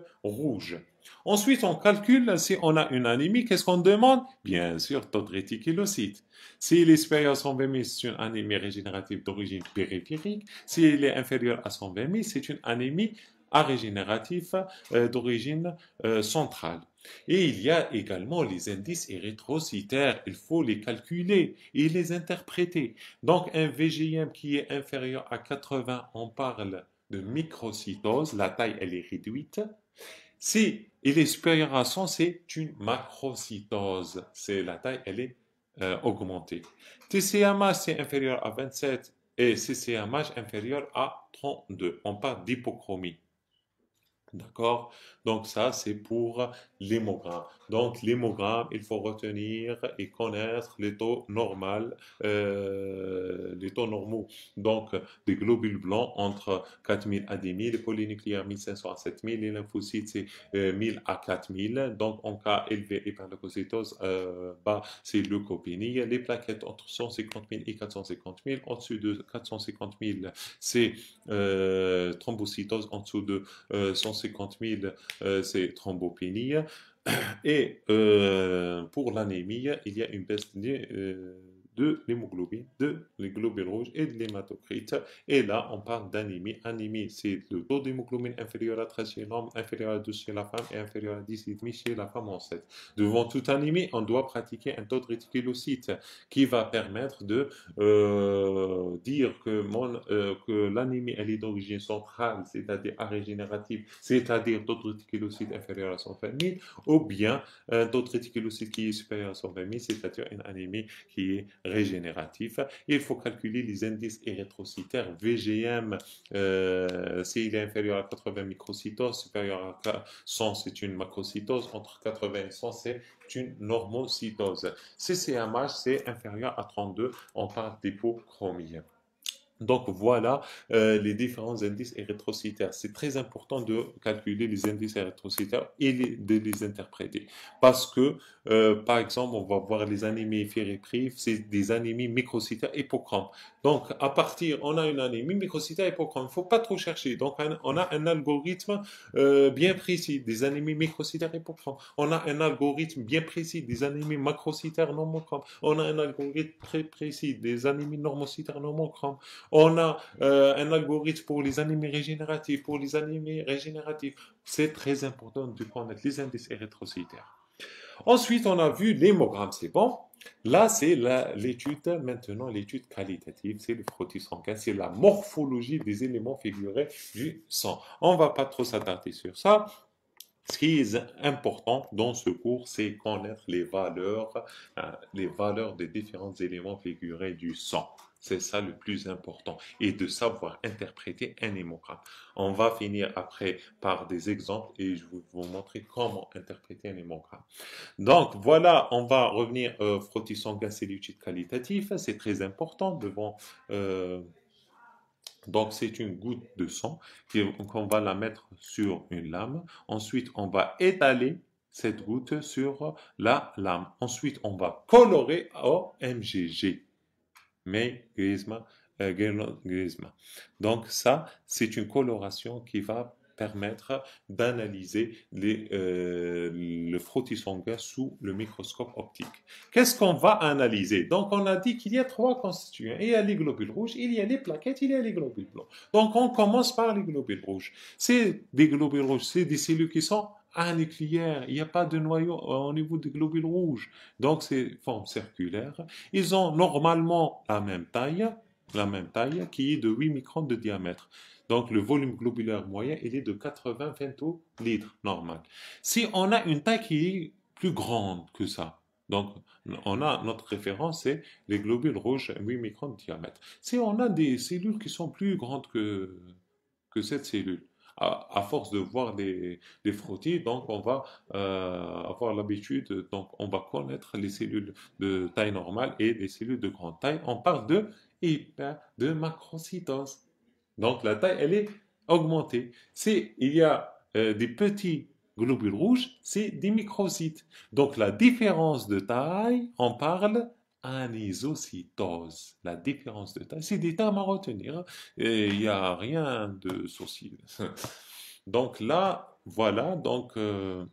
Speaker 1: Ensuite, on calcule si on a une anémie, qu'est-ce qu'on demande Bien sûr, taux de Si S'il est supérieur à 120 c'est une anémie régénérative d'origine périphérique. S'il est inférieur à 120 000, c'est une anémie à régénératif euh, d'origine euh, centrale. Et il y a également les indices érythrocytaires. Il faut les calculer et les interpréter. Donc un VGM qui est inférieur à 80, on parle de microcytose. La taille, elle est réduite. Si il est supérieur à 100, c'est une macrocytose. C'est la taille, elle est euh, augmentée. TCMH, c'est inférieur à 27 et CCMH inférieur à 32. On parle d'hypochromie. D'accord Donc ça, c'est pour l'hémogramme. Donc l'hémogramme, il faut retenir et connaître les taux normaux, euh, les taux normaux. Donc des globules blancs entre 4000 à 10 000, polynucléaires 1500 à 7000, les lymphocytes c'est 1000 euh, à 4000. Donc en cas élevé par euh, bas c'est leucopénie. Les plaquettes entre 150 000 et 450 000. en dessous de 450 000, c'est euh, thrombocytose. En dessous de 150 50 000, euh, c'est thrombopénie. Et euh, pour l'anémie, il y a une baisse de euh, de l'hémoglobine, de les globules rouges et de l'hématocrite. Et là, on parle d'anémie. Anémie, c'est le taux d'hémoglobine inférieur à 13 chez l'homme, inférieur à 12 chez la femme et inférieur à 10,5 chez la femme enceinte. Devant toute anémie, on doit pratiquer un taux de réticulocyte qui va permettre de euh, dire euh, que, l'anémie, elle est d'origine centrale, c'est-à-dire régénérative, c'est-à-dire taux de réticulocyte inférieur à 120 000, ou bien un taux de qui est supérieur à 120 000, c'est-à-dire une anémie qui est régénératif. Il faut calculer les indices érythrocytaires VGM euh, il est inférieur à 80 microcytoses, supérieur à 100 c'est une macrocytose, entre 80 et 100 c'est une normocytose. CCMH c'est inférieur à 32, on parle d'hypochromie. Donc voilà euh, les différents indices érythrocytaires. C'est très important de calculer les indices érythrocytaires et de les interpréter. Parce que, euh, par exemple, on va voir les anémies fériprives, c'est des anémies microcytaires hypochromes. Donc à partir, on a une anémie microcytaire hypochrome. Il ne faut pas trop chercher. Donc on a un algorithme euh, bien précis des anémies microcytaires hypochromes. On a un algorithme bien précis des anémies macrocytaires normochromes. On a un algorithme très précis des anémies normocytaires normochromes. On a euh, un algorithme pour les animés régénératifs, pour les animés régénératifs. C'est très important de connaître les indices érythrocytaires. Ensuite, on a vu l'hémogramme, c'est bon. Là, c'est l'étude, maintenant l'étude qualitative, c'est le frottis sanguin, c'est la morphologie des éléments figurés du sang. On ne va pas trop s'attarder sur ça. Ce qui est important dans ce cours, c'est connaître les valeurs, euh, les valeurs des différents éléments figurés du sang. C'est ça le plus important. Et de savoir interpréter un hémogramme. On va finir après par des exemples et je vais vous montrer comment interpréter un hémogramme. Donc voilà, on va revenir au euh, frottis sanguin cellulite qualitatif. C'est très important devant... Euh, donc c'est une goutte de sang qu'on va la mettre sur une lame. Ensuite, on va étaler cette goutte sur la lame. Ensuite, on va colorer au MGG mais euh, Griezmann, Donc ça, c'est une coloration qui va permettre d'analyser euh, le frottis sanguin sous le microscope optique. Qu'est-ce qu'on va analyser Donc, on a dit qu'il y a trois constituants. Il y a les globules rouges, il y a les plaquettes, il y a les globules blancs. Donc, on commence par les globules rouges. C'est des globules rouges, c'est des cellules qui sont nucléaire il n'y a pas de noyau euh, au niveau des globules rouges. Donc c'est forme circulaire. Ils ont normalement la même taille, la même taille qui est de 8 microns de diamètre. Donc le volume globulaire moyen, il est de 80 litres normal. Si on a une taille qui est plus grande que ça, donc on a notre référence, c'est les globules rouges 8 microns de diamètre. Si on a des cellules qui sont plus grandes que, que cette cellule, à, force de voir des, frottis, donc on va euh, avoir l'habitude, donc on va connaître les cellules de taille normale et les cellules de grande taille. On parle de hyper, de macrocytose. Donc la taille, elle est augmentée. S'il il y a euh, des petits globules rouges, c'est des microcytes. Donc la différence de taille, on parle anisocytose, la différence de taille. C'est des termes à retenir. Hein, et il n'y a rien de sourcil. donc là, voilà. Donc. Euh,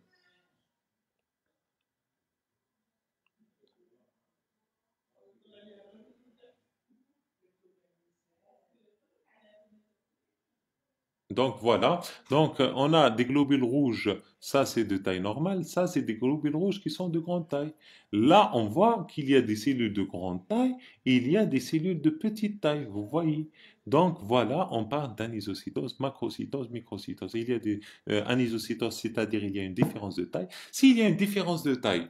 Speaker 1: Donc voilà, donc euh, on a des globules rouges, ça c'est de taille normale, ça c'est des globules rouges qui sont de grande taille. Là, on voit qu'il y a des cellules de grande taille et il y a des cellules de petite taille, vous voyez. Donc voilà, on parle d'anisocytose, macrocytose, microcytose. Il y a des euh, anisocytoses, c'est-à-dire il y a une différence de taille. S'il y a une différence de taille,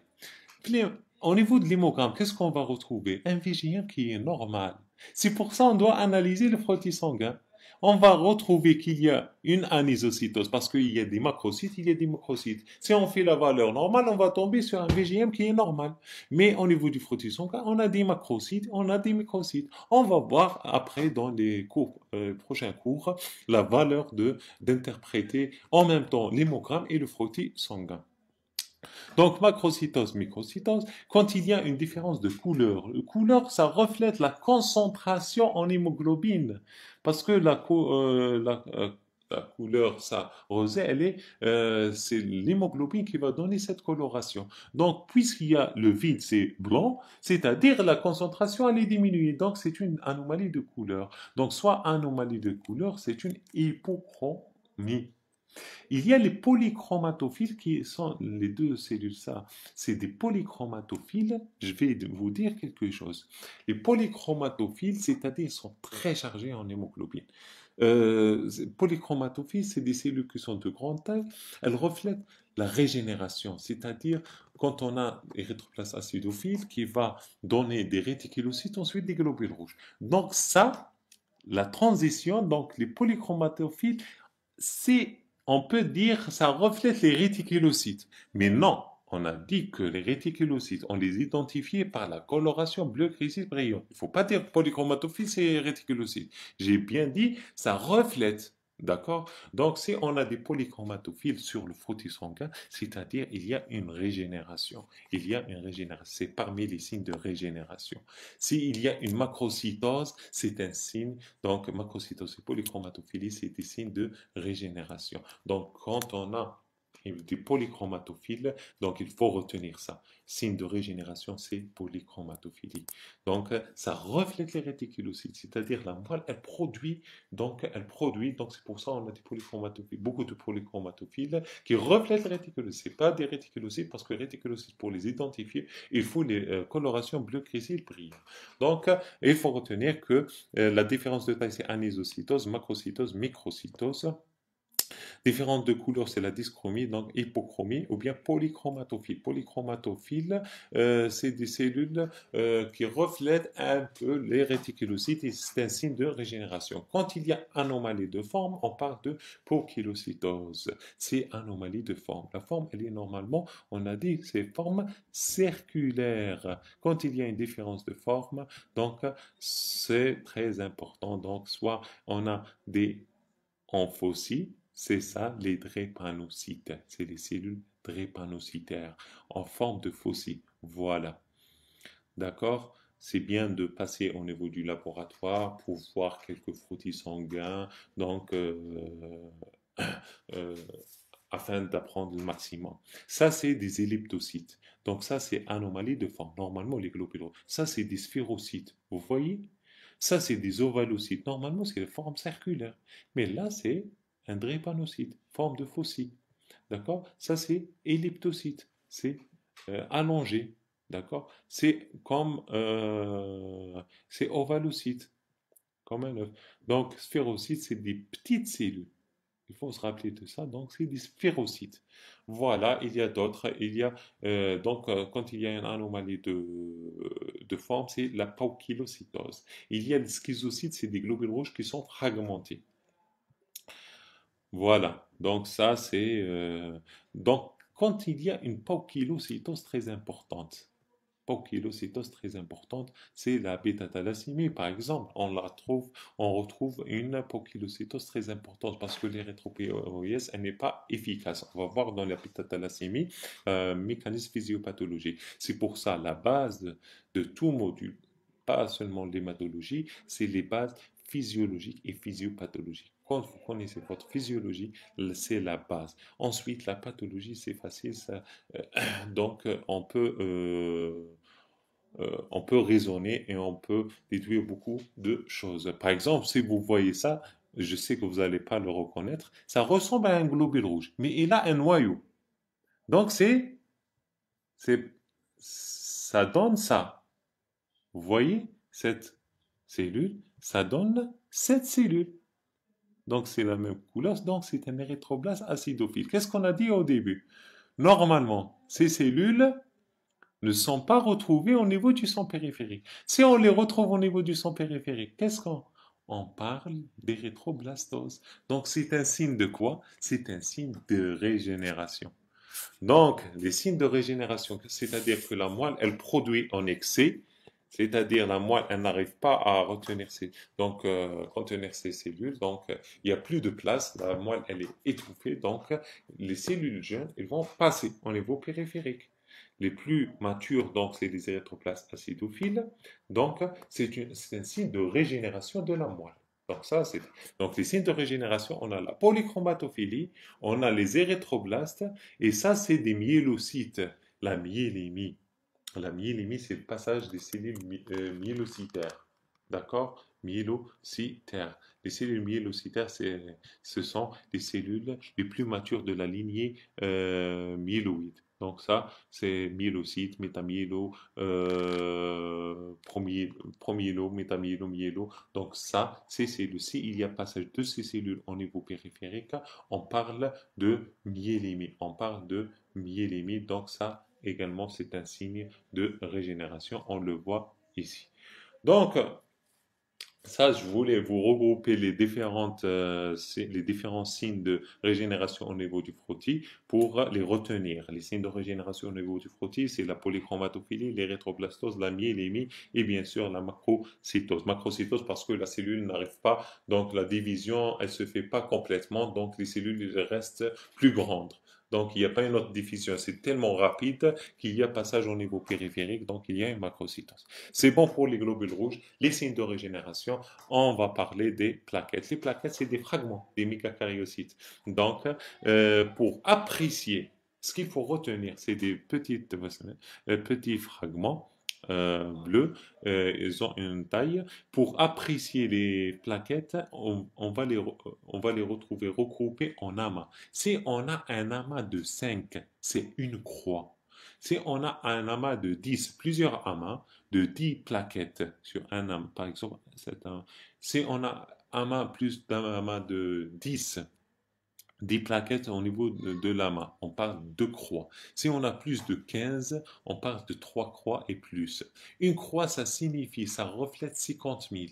Speaker 1: au niveau de l'hémogramme, qu'est-ce qu'on va retrouver Un VGM qui est normal. C'est pour ça qu'on doit analyser le frottis sanguin on va retrouver qu'il y a une anisocytose parce qu'il y a des macrocytes, il y a des microcytes. Si on fait la valeur normale, on va tomber sur un VGM qui est normal. Mais au niveau du sanguin, on a des macrocytes, on a des microcytes. On va voir après dans les euh, prochains cours la valeur de d'interpréter en même temps l'hémogramme et le frottis sanguin. Donc macrocytose, microcytose, quand il y a une différence de couleur, couleur, ça reflète la concentration en hémoglobine. Parce que la, euh, euh, la, couleur, ça, rosée, elle est, euh, c'est l'hémoglobine qui va donner cette coloration. Donc, puisqu'il y a le vide, c'est blanc, c'est-à-dire la concentration, elle est diminuée. Donc, c'est une anomalie de couleur. Donc, soit anomalie de couleur, c'est une hypochromie. Il y a les polychromatophiles qui sont les deux cellules ça. C'est des polychromatophiles. Je vais vous dire quelque chose. Les polychromatophiles, c'est-à-dire, sont très chargés en hémoglobine. Euh, polychromatophiles, c'est des cellules qui sont de grande taille. Elles reflètent la régénération, c'est-à-dire quand on a érythroplaste acidophile qui va donner des réticulocytes, ensuite des globules rouges. Donc ça, la transition, donc les polychromatophiles, c'est on peut dire que ça reflète les réticulocytes. Mais non, on a dit que les réticulocytes, on les identifiait par la coloration bleu, gris, brillant. Il ne faut pas dire polychromatophile, et réticulocytes. J'ai bien dit, ça reflète D'accord Donc, si on a des polychromatophiles sur le frottis sanguin, c'est-à-dire il y a une régénération. Il y a une régénération. C'est parmi les signes de régénération. S'il y a une macrocytose, c'est un signe. Donc, macrocytose et polychromatophilie, c'est des signes de régénération. Donc, quand on a il polychromatophiles, donc il faut retenir ça. Signe de régénération, c'est polychromatophilie. Donc ça reflète les réticulocytes, c'est-à-dire la moelle, elle produit, donc elle produit, donc c'est pour ça on a des polychromatophiles, beaucoup de polychromatophiles qui reflètent les réticulocytes. Pas des réticulocytes parce que les réticulocytes, pour les identifier, il faut les euh, colorations bleu chrysil brillantes. Donc il faut retenir que euh, la différence de taille, c'est anisocytose, macrocytose, microcytose. Différentes de couleurs, c'est la dyschromie, donc hypochromie, ou bien polychromatophile. Polychromatophile, euh, c'est des cellules euh, qui reflètent un peu les réticulocytes et c'est un signe de régénération. Quand il y a anomalie de forme, on parle de prokylocytose. C'est anomalie de forme. La forme, elle est normalement, on a dit, c'est forme circulaire. Quand il y a une différence de forme, donc c'est très important. Donc, soit on a des amphocytes, c'est ça les drépanocytes. C'est les cellules drépanocytaires en forme de faucille. Voilà. D'accord c'est bien de passer au niveau du laboratoire pour voir quelques frottis sanguins, donc euh, euh, euh, afin d'apprendre le maximum. Ça, c'est des elliptocytes. Donc ça, c'est anomalie de forme. Normalement, les globules. Ça, c'est des sphérocytes. Vous voyez Ça, c'est des ovalocytes. Normalement, c'est de forme circulaire. Mais là, c'est un drépanocyte, forme de fossile, D'accord Ça, c'est elliptocyte, c'est euh, allongé. D'accord C'est comme. Euh, c'est ovalocyte, comme un œuf. Donc, sphérocyte, c'est des petites cellules. Il faut se rappeler de ça. Donc, c'est des sphérocytes. Voilà, il y a d'autres. Il y a, euh, donc, quand il y a une anomalie de, forme, c'est la paukylocytose. Il y a des schizocytes, c'est des globules rouges qui sont fragmentés. Voilà, donc ça c'est... Euh, donc quand il y a une pokylocytose très importante, pokylocytose très importante, c'est la bêta-thalassémie par exemple, on la trouve, on retrouve une pokylocytose très importante parce que l'érythropoïèse, elle n'est pas efficace. On va voir dans la bêta-thalassémie euh, mécanisme physiopathologique. C'est pour ça la base de, de tout module pas seulement l'hématologie, c'est les bases physiologique et physiopathologique. Quand vous connaissez votre physiologie, c'est la base. Ensuite, la pathologie, c'est facile. Euh, donc, euh, on peut, euh, on peut raisonner et on peut déduire beaucoup de choses. Par exemple, si vous voyez ça, je sais que vous n'allez pas le reconnaître, ça ressemble à un globule rouge, mais il a un noyau. Donc, c'est, c'est, ça donne ça. Vous voyez cette cellule ça donne 7 cellules. Donc c'est la même couleur, donc c'est un érythroblast acidophile. Qu'est-ce qu'on a dit au début Normalement, ces cellules ne sont pas retrouvées au niveau du sang périphérique. Si on les retrouve au niveau du sang périphérique, qu'est-ce qu'on on parle d'érythroblastose. Donc c'est un signe de quoi C'est un signe de régénération. Donc les signes de régénération, c'est-à-dire que la moelle, elle produit en excès c'est-à-dire la moelle, elle n'arrive pas à retenir ses, euh, cellules, donc euh, il n'y a plus de place, la moelle elle est étouffée, donc les cellules jeunes, elles vont passer au niveau périphérique. Les plus matures, donc, c'est les érythroplastes acidophiles. Donc, c'est un signe de régénération de la moelle. Donc, c'est. Donc, les signes de régénération, on a la polychromatophilie, on a les érythroblastes, et ça, c'est des myélocytes, la myélémie. La myélémie, c'est le passage des cellules my euh, myélocytaires. D'accord Myélocytaires. Les cellules myélocytaires, ce sont les cellules les plus matures de la lignée euh, myéloïde. Donc ça, c'est myélocyte, métamyélo, euh, promyélo, métamyélo, myélo. Donc ça, ces cellules. Il y a passage de ces cellules au niveau périphérique, on parle de myélémie. On parle de myélémie. Donc ça, également, c'est un signe de régénération. On le voit ici. Donc, ça, je voulais vous regrouper les, différentes, euh, les différents signes de régénération au niveau du frottis pour les retenir. Les signes de régénération au niveau du frottis, c'est la polychromatophilie, les la myélémie et bien sûr la macrocytose. Macrocytose parce que la cellule n'arrive pas, donc la division, elle se fait pas complètement, donc les cellules restent plus grandes. Donc, il n'y a pas une autre diffusion. C'est tellement rapide qu'il y a passage au niveau périphérique, donc il y a une macrocytose. C'est bon pour les globules rouges, les signes de régénération. On va parler des plaquettes. Les plaquettes, c'est des fragments, des mycocaryocytes. Donc, euh, pour apprécier, ce qu'il faut retenir, c'est des petites, euh, petits fragments euh, bleus, euh, ils ont une taille. Pour apprécier les plaquettes, on, va, les, on va les retrouver regroupées en amas. Si on a un amas de 5, c'est une croix. Si on a un amas de 10, plusieurs amas, de 10 plaquettes sur un amas, par exemple, si on a un amas plus d'un amas de 10, des plaquettes au niveau de, de, la main. On parle de croix. Si on a plus de 15, on parle de trois croix et plus. Une croix, ça signifie, ça reflète 50 000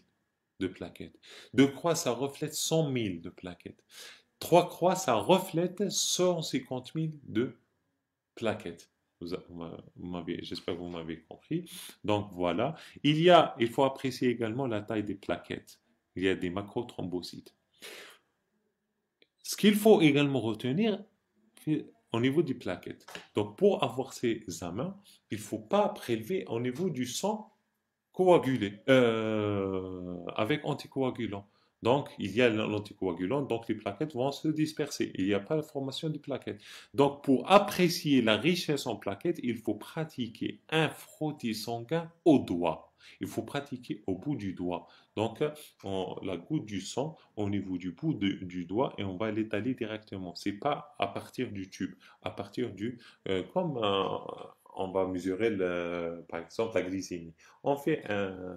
Speaker 1: de plaquettes. Deux croix, ça reflète 100 000 de plaquettes. Trois croix, ça reflète 150 000 de plaquettes. Vous, m'avez, j'espère que vous m'avez compris. Donc voilà. Il y a, il faut apprécier également la taille des plaquettes. Il y a des macrothrombocytes. Ce qu'il faut également retenir au niveau des plaquettes. Donc, pour avoir ces examens, il ne faut pas prélever au niveau du sang coagulé euh, avec anticoagulant. Donc, il y a l'anticoagulant, donc les plaquettes vont se disperser. Il n'y a pas la formation des plaquettes. Donc, pour apprécier la richesse en plaquettes, il faut pratiquer un frottis sanguin au doigt. Il faut pratiquer au bout du doigt. Donc, la goutte du sang au niveau du bout du doigt et on va l'étaler directement. Ce n'est pas à partir du tube, à partir du... Euh, comme... Euh, on va mesurer, par exemple, la glycémie. On fait un,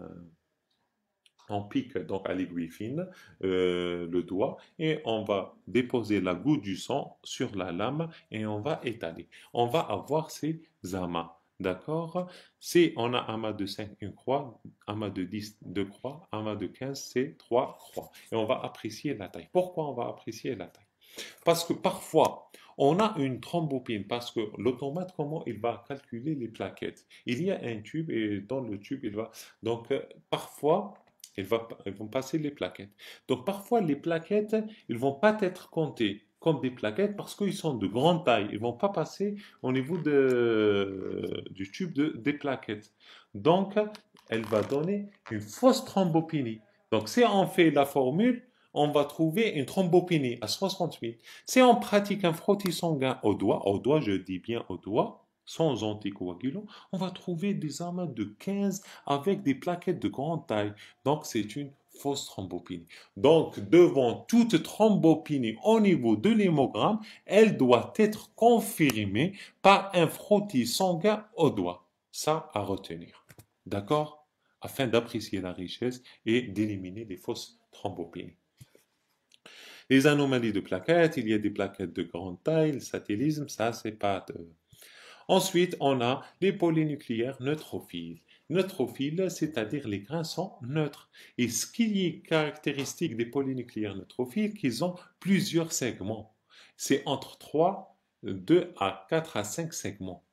Speaker 1: on pique donc à l'aiguille fine euh, le doigt et on va déposer la goutte du sang sur la lame et on va étaler. On va avoir ces amas. D'accord Si on a amas de 5, une croix, amas de 10, deux croix, amas de 15, c'est trois croix. Et on va apprécier la taille. Pourquoi on va apprécier la taille Parce que parfois, on a une thrombopine parce que l'automate, comment il va calculer les plaquettes Il y a un tube et dans le tube, il va. Donc, euh, parfois, ils vont passer les plaquettes. Donc parfois, les plaquettes, ils ne vont pas être comptés comme des plaquettes parce qu'ils sont de grande taille. Ils ne vont pas passer au niveau du tube des plaquettes. Donc, elle va donner une fausse thrombopénie. Donc, si on fait la formule, on va trouver une thrombopénie à 68. Si on pratique un frottis sanguin au doigt, au doigt, je dis bien au doigt, sans anticoagulant, on va trouver des amas de 15 avec des plaquettes de grande taille. Donc, c'est une fausse thrombopénie. Donc, devant toute thrombopénie au niveau de l'hémogramme, elle doit être confirmée par un frottis sanguin au doigt. Ça à retenir. D'accord Afin d'apprécier la richesse et d'éliminer les fausses thrombopénies. Les anomalies de plaquettes, il y a des plaquettes de grande taille, le satellisme, ça c'est pas Ensuite, on a les polynucléaires neutrophiles. Neutrophiles, c'est-à-dire les grains sont neutres. Et ce qui est caractéristique des polynucléaires neutrophiles, qu'ils ont plusieurs segments. C'est entre 3, 2 à 4 à 5 segments.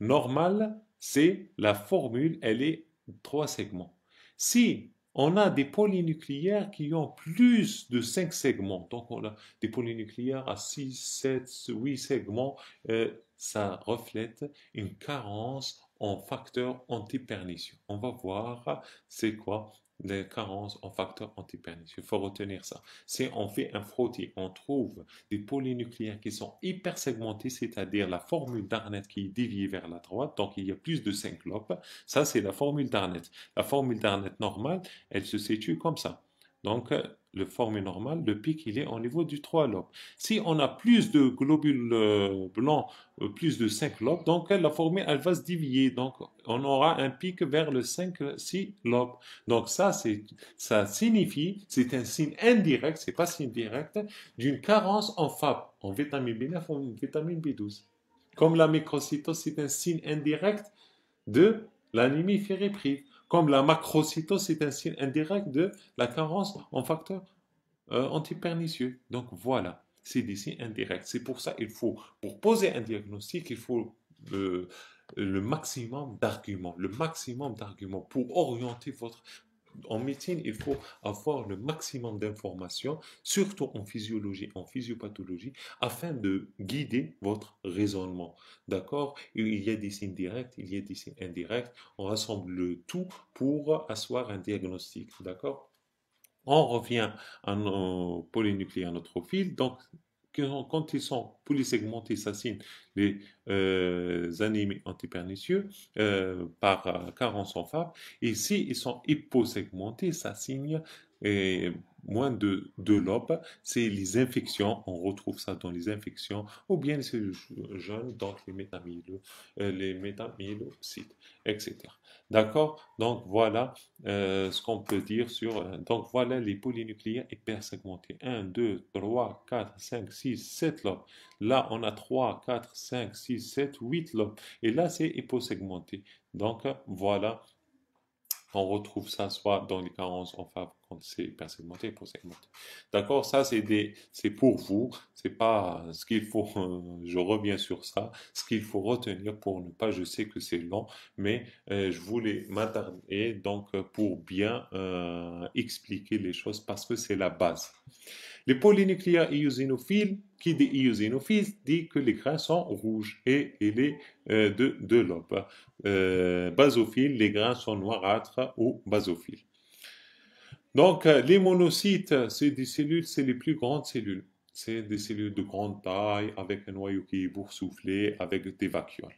Speaker 1: Normal, c'est la formule, elle est 3 segments. Si on a des polynucléaires qui ont plus de 5 segments. Donc, on a des polynucléaires à 6, 7, 8 segments, euh, ça reflète une carence en facteurs antipernicieux. On va voir c'est quoi les carences en facteurs antipernicieux. Il faut retenir ça. Si on fait un frottis, on trouve des polynucléaires qui sont hyper segmentés, c'est-à-dire la formule d'Arnett qui est vers la droite, donc il y a plus de lobes, Ça, c'est la formule d'Arnett. La formule d'Arnett normale, elle se situe comme ça. Donc, le forme normal, le pic, il est au niveau du 3 lobes. Si on a plus de globules euh, blancs, euh, plus de 5 lobes, donc la formée, elle va se divier. Donc, on aura un pic vers le 5-6 lobes. Donc, ça, ça signifie, c'est un signe indirect, c'est pas signe direct, d'une carence en FAB, en vitamine B9 ou en vitamine B12. Comme la microcytose, c'est un signe indirect de l'anémie ferriprive comme la macrocytose, c'est un signe indirect de la carence en facteur euh, antipernicieux. Donc voilà, c'est des signes indirects. C'est pour ça qu'il faut, pour poser un diagnostic, il faut le maximum d'arguments, le maximum d'arguments pour orienter votre en médecine, il faut avoir le maximum d'informations, surtout en physiologie, en physiopathologie, afin de guider votre raisonnement. D'accord Il y a des signes directs, il y a des signes indirects. On rassemble le tout pour asseoir un diagnostic. D'accord on revient à nos polynucléaires neutrophile. Donc, quand ils sont polysegmentés, signe les euh, animés antipernicieux euh, par carence euh, en Et ils sont hyposegmentés, ça signe moins de, deux lobes, c'est les infections. On retrouve ça dans les infections ou bien les cellules jeunes, donc les métamylo, euh, métamylocytes, etc. D'accord Donc voilà euh, ce qu'on peut dire sur. Euh, donc voilà les polynucléaires hypersegmentés. 1, 2, 3, 4, 5, 6, 7 lobes. Là, on a 3, 4, 5, 6, 7, 8 lobes. Et là, c'est hyposegmenté. Donc voilà on retrouve ça soit dans les carences en quand c'est persegmenté, pour segmenter. D'accord Ça, c'est des, c'est pour vous. C'est pas ce qu'il faut, euh, je reviens sur ça, ce qu'il faut retenir pour ne pas, je sais que c'est long, mais euh, je voulais m'attarder donc pour bien euh, expliquer les choses parce que c'est la base. Les polynucléaires eosinophiles, qui dit éosinophiles dit que les grains sont rouges et les euh, de, de l'aube. Euh, basophiles, les grains sont noirâtres ou basophiles. Donc, euh, les monocytes, c'est des cellules, c'est les plus grandes cellules. C'est des cellules de grande taille, avec un noyau qui est boursouflé, avec des vacuoles.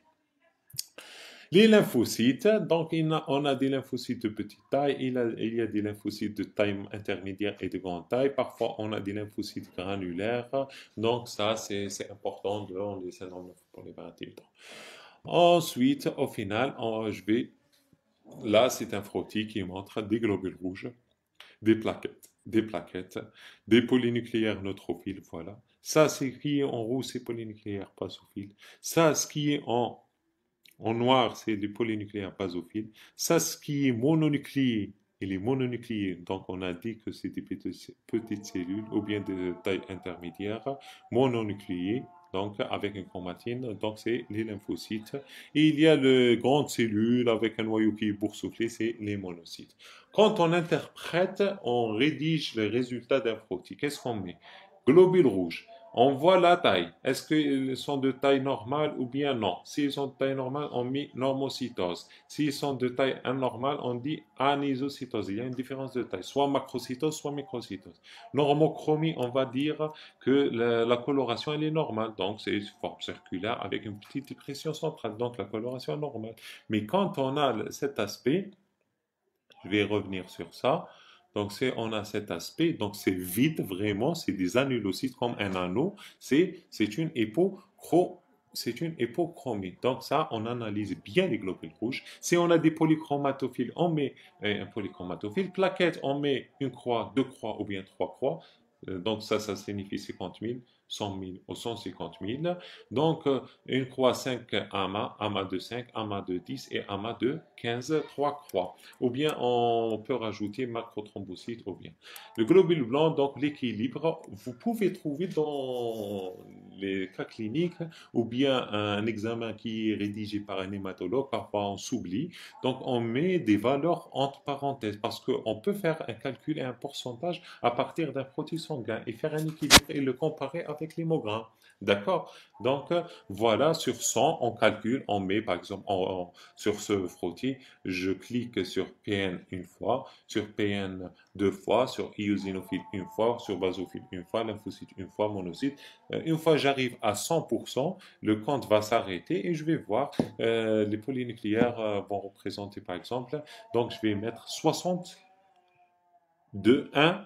Speaker 1: Les lymphocytes, donc on a des lymphocytes de petite taille, il, y a des lymphocytes de taille intermédiaire et de grande taille. Parfois, on a des lymphocytes granulaires. Donc ça, c'est important de les pour les temps. Ensuite, au final, en HB, là, c'est un frottis qui montre des globules rouges, des plaquettes, des plaquettes, des polynucléaires neutrophiles, voilà. Ça, c'est qui est en rouge, c'est polynucléaire sous-fil. Ça, ce qui est en en noir, c'est les polynucléaires basophiles. Ça, ce qui est mononucléé, il est mononucléé. Donc, on a dit que c'est des petites cellules ou bien de taille intermédiaires Mononucléé, donc avec une chromatine, donc c'est les lymphocytes. Et il y a les grandes cellules avec un noyau qui est boursouflé, c'est les monocytes. Quand on interprète, on rédige les résultats d'un protéine. Qu'est-ce qu'on met Globules rouges. On voit la taille. Est-ce qu'ils sont de taille normale ou bien non S'ils sont de taille normale, on met normocytose. S'ils sont de taille anormale, on dit anisocytose. Il y a une différence de taille, soit macrocytose, soit microcytose. Normochromie, on va dire que la, coloration, elle est normale. Donc, c'est une forme circulaire avec une petite dépression centrale. Donc, la coloration est normale. Mais quand on a cet aspect, je vais revenir sur ça, donc, on a cet aspect. Donc, c'est vide vraiment. C'est des annulocytes comme un anneau. C'est, c'est une épochromie. c'est une Donc ça, on analyse bien les globules rouges. Si on a des polychromatophiles, on met euh, un polychromatophile. Plaquette, on met une croix, deux croix ou bien trois croix. Euh, donc ça, ça signifie 50 000. 100 000 ou 150 000. Donc, euh, une croix 5 AMA, AMA de 5, AMA de 10 et AMA de 15, 3 croix. Ou bien, on peut rajouter macrothrombocyte ou bien. Le globule blanc, donc l'équilibre, vous pouvez trouver dans les cas cliniques ou bien un examen qui est rédigé par un hématologue, parfois on s'oublie. Donc, on met des valeurs entre parenthèses parce qu'on peut faire un calcul et un pourcentage à partir d'un produit sanguin et faire un équilibre et le comparer à avec l'hémogramme. D'accord Donc euh, voilà, sur 100, on calcule, on met par exemple sur ce frottis, je clique sur PN une fois, sur PN deux fois, sur Iosinophile une fois, sur basophile une fois, lymphocyte une fois, monocyte. Euh, une fois j'arrive à 100%, le compte va s'arrêter et je vais voir euh, les polynucléaires vont représenter par exemple. Donc je vais mettre 60 de 1,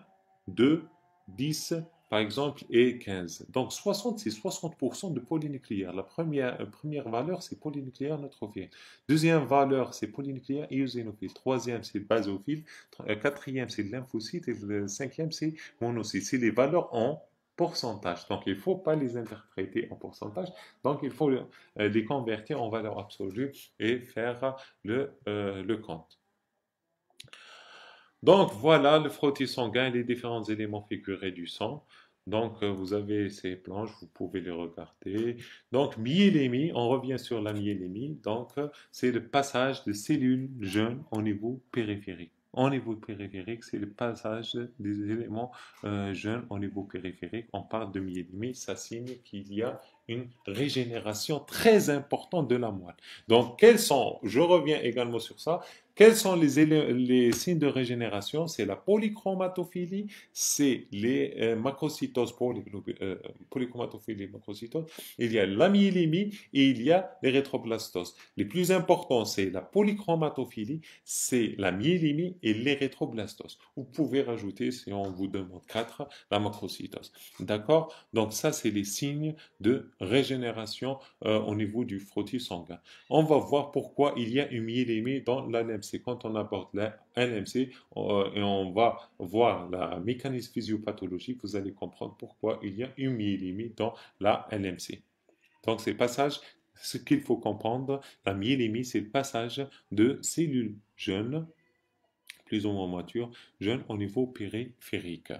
Speaker 1: 2, 10, par exemple, et 15. Donc 60, c'est 60% de polynucléaire. La première, euh, première valeur, c'est polynucléaire neutrophile. Deuxième valeur, c'est polynucléaire eosinophile. Troisième, c'est basophile. Euh, quatrième, c'est lymphocyte. Et le cinquième, c'est monocyte. C'est les valeurs en pourcentage. Donc il ne faut pas les interpréter en pourcentage. Donc il faut euh, les convertir en valeur absolue et faire le, le compte. Donc voilà le frottis sanguin et les différents éléments figurés du sang. Donc euh, vous avez ces planches, vous pouvez les regarder. Donc myélémie, on revient sur la myélémie. Donc c'est le passage de cellules jeunes au niveau périphérique. Au niveau périphérique, c'est le passage des éléments euh, jeunes au niveau périphérique. On parle de myélémie, ça signe qu'il y a une régénération très importante de la moelle. Donc, quels sont, je reviens également sur ça, quels sont les, les signes de régénération C'est la polychromatophilie, c'est les euh, macrocytoses, euh, polychromatophilie, il y a l'amyélémie et il y a les rétroblastoses. Les plus importants, c'est la polychromatophilie, c'est la myélémie et les rétroblastoses. Vous pouvez rajouter, si on vous demande quatre, la macrocytose. D'accord Donc ça, c'est les signes de régénération euh, au niveau du frottis sanguin. On va voir pourquoi il y a une myélémie dans NMC. Quand on apporte la LMC euh, et on va voir la mécanisme physiopathologique, vous allez comprendre pourquoi il y a une myélémie dans la LMC. Donc ces passages, ce qu'il faut comprendre, la myélémie, c'est le passage de cellules jeunes, plus ou moins matures, jeunes au niveau périphérique.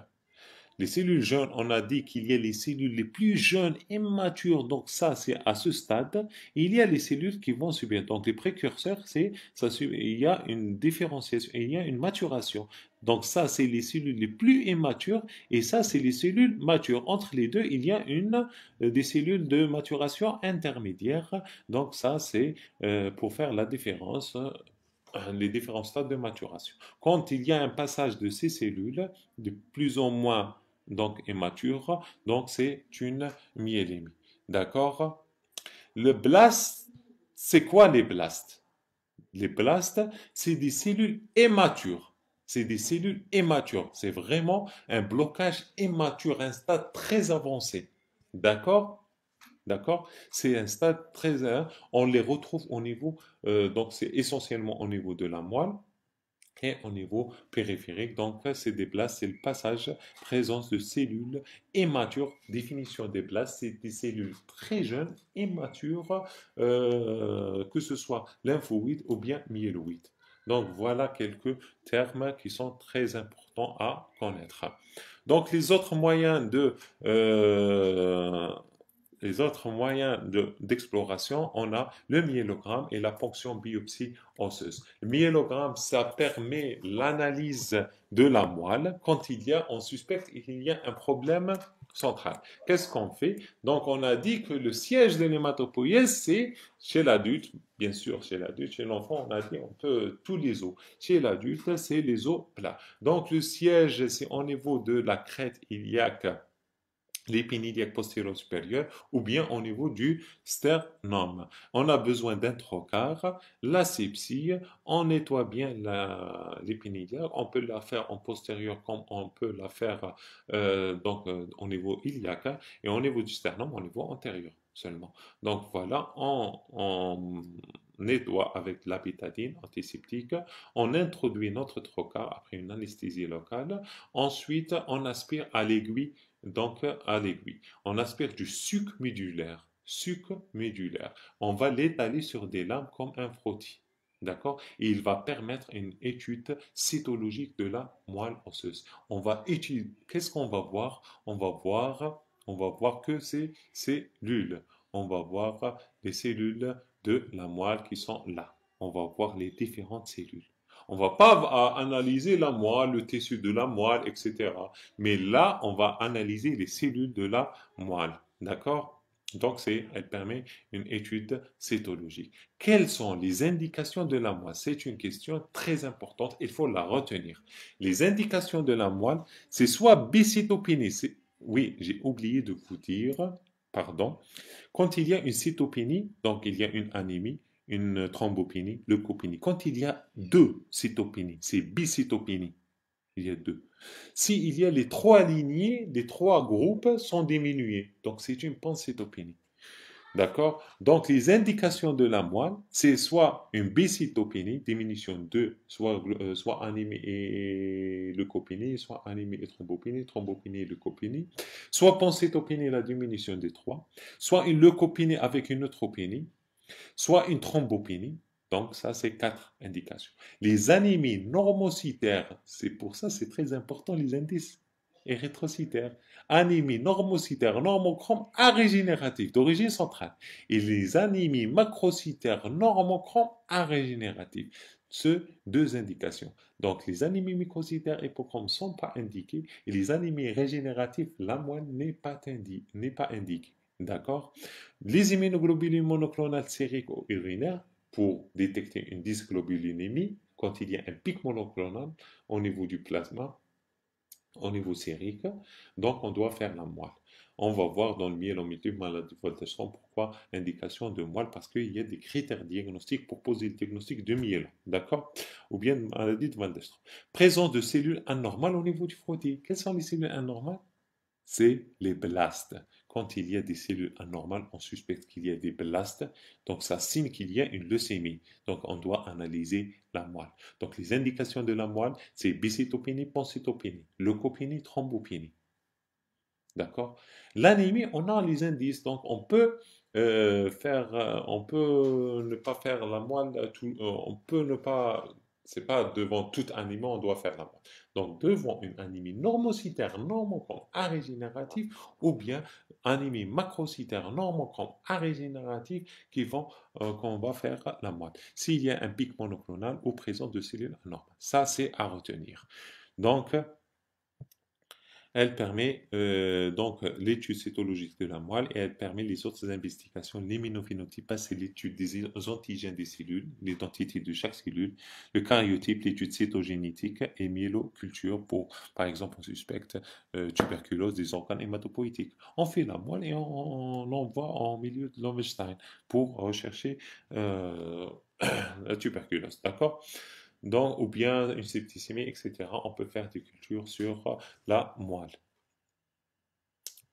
Speaker 1: Les cellules jeunes, on a dit qu'il y a les cellules les plus jeunes, et matures, donc ça c'est à ce stade. il y a les cellules qui vont subir. Donc les précurseurs, c'est ça, il y a une différenciation, il y a une maturation. Donc ça c'est les cellules les plus immatures et ça c'est les cellules matures. Entre les deux, il y a une euh, des cellules de maturation intermédiaire. Donc ça c'est euh, pour faire la différence euh, les différents stades de maturation. Quand il y a un passage de ces cellules de plus en moins donc immature, donc c'est une myélémie. D'accord Le blast, c'est quoi les blasts? Les blasts, c'est des cellules immatures. C'est des cellules immatures. C'est vraiment un blocage immature, un stade très avancé. D'accord D'accord C'est un stade très... Hein, on les retrouve au niveau... Euh, donc c'est essentiellement au niveau de la moelle au niveau périphérique. Donc, c'est des c'est le passage, présence de cellules immatures. Définition des places c'est des cellules très jeunes, immatures, euh, que ce soit lymphoïdes ou bien myéloïdes. Donc voilà quelques termes qui sont très importants à connaître. Donc les autres moyens de, euh, les autres moyens d'exploration, on a le myélogramme et la fonction biopsie osseuse. Le myélogramme, ça permet l'analyse de la moelle quand il y a, on suspecte qu'il y a un problème central. Qu'est-ce qu'on fait Donc, on a dit que le siège de l'hématopoïèse, c'est chez l'adulte, bien sûr, chez l'adulte, chez l'enfant, on a dit on peut tous les os. Chez l'adulte, c'est les os plats. Donc, le siège, c'est au niveau de la crête iliaque l'épinidiaque postérieur supérieur ou bien au niveau du sternum. On a besoin d'un trocard, la on nettoie bien l'épinidiaque, on peut la faire en postérieur comme on peut la faire euh, donc, euh, au niveau iliaque et au niveau du sternum au niveau antérieur seulement. Donc voilà, on, nettoie avec la antiseptique, on introduit notre trocard après une anesthésie locale, ensuite on aspire à l'aiguille donc à l'aiguille. On aspire du suc médulaire, Suc médulaire. On va l'étaler sur des lames comme un frottis. D'accord Et il va permettre une étude cytologique de la moelle osseuse. On va étudier, qu'est-ce qu'on va voir On va voir, on va voir que ces cellules. On va voir les cellules de la moelle qui sont là. On va voir les différentes cellules. On va pas analyser la moelle, le tissu de la moelle, etc. Mais là, on va analyser les cellules de la moelle. D'accord donc, elle permet une étude cytologique. Quelles sont les indications de la moelle C'est une question très importante, il faut la retenir. Les indications de la moelle, c'est soit bicytopénie. Oui, j'ai oublié de vous dire, pardon, quand il y a une cytopénie, donc il y a une anémie, une thrombopénie, leucopénie. Quand il y a deux cytopénies, c'est bicytopénie. Il y a deux. S'il y a les trois lignées, les trois groupes sont diminués. Donc c'est une pancytopénie. D'accord Donc les indications de la moelle, c'est soit une bicytopénie, diminution 2, soit, euh, soit anémie et leucopénie, soit animé et thrombopénie, thrombopénie et leucopénie, soit pancytopénie, la diminution des trois, soit une leucopénie avec une neutropénie, soit une thrombopénie. Donc ça, c'est quatre indications. Les anémies normocytaires, c'est pour ça, c'est très important les indices érythrocytaires, anémie normocytaire, normochrome, régénérative d'origine centrale, et les anémies macrocytaires, normochrome, arégénérative. Ce deux indications. Donc, les anémies microcytaires hypochromes ne sont pas indiquées et les anémies régénératives, la moine n'est pas, pas indiquée. D'accord Les immunoglobulines monoclonales ou urinaires pour détecter une dysglobulinémie, quand il y a un pic monoclonal au niveau du plasma, au niveau sérique, donc on doit faire la moelle. On va voir dans le myélomytube maladie de pourquoi l'indication de moelle, parce qu'il y a des critères diagnostiques pour poser le diagnostic de myélome, d'accord Ou bien maladie de Van Présence de cellules anormales au niveau du frottis. Quelles sont les cellules anormales C'est les blastes quand il y a des cellules anormales, on suspecte qu'il y a des blastes. Donc, ça signe qu'il y a une leucémie. Donc, on doit analyser la moelle. Donc, les indications de la moelle, c'est bicytopénie, pancytopénie, leucopénie, thrombopénie. D'accord L'anémie, on a les indices. Donc, on peut euh, faire, euh, on peut ne pas faire la moelle, euh, on peut ne pas c'est pas devant tout animal on doit faire la mort. Donc devant une anémie normocytaire non à ou bien anémie macrocytaire non à qui vont euh, qu'on va faire la moite. S'il y a un pic monoclonal ou présence de cellules anormales, ça c'est à retenir. Donc elle permet euh, donc l'étude cytologique de la moelle et elle permet les autres investigations. L'immunophénotypage, c'est l'étude des antigènes des cellules, l'identité de chaque cellule. Le cariotype, l'étude cytogénétique et myéloculture pour, par exemple, on suspecte euh, tuberculose des organes hématopoïtiques. On fait la moelle et on, l'envoie en milieu de Löwenstein pour rechercher euh, la tuberculose. D'accord donc, ou bien une septicémie, etc. On peut faire des cultures sur euh, la moelle.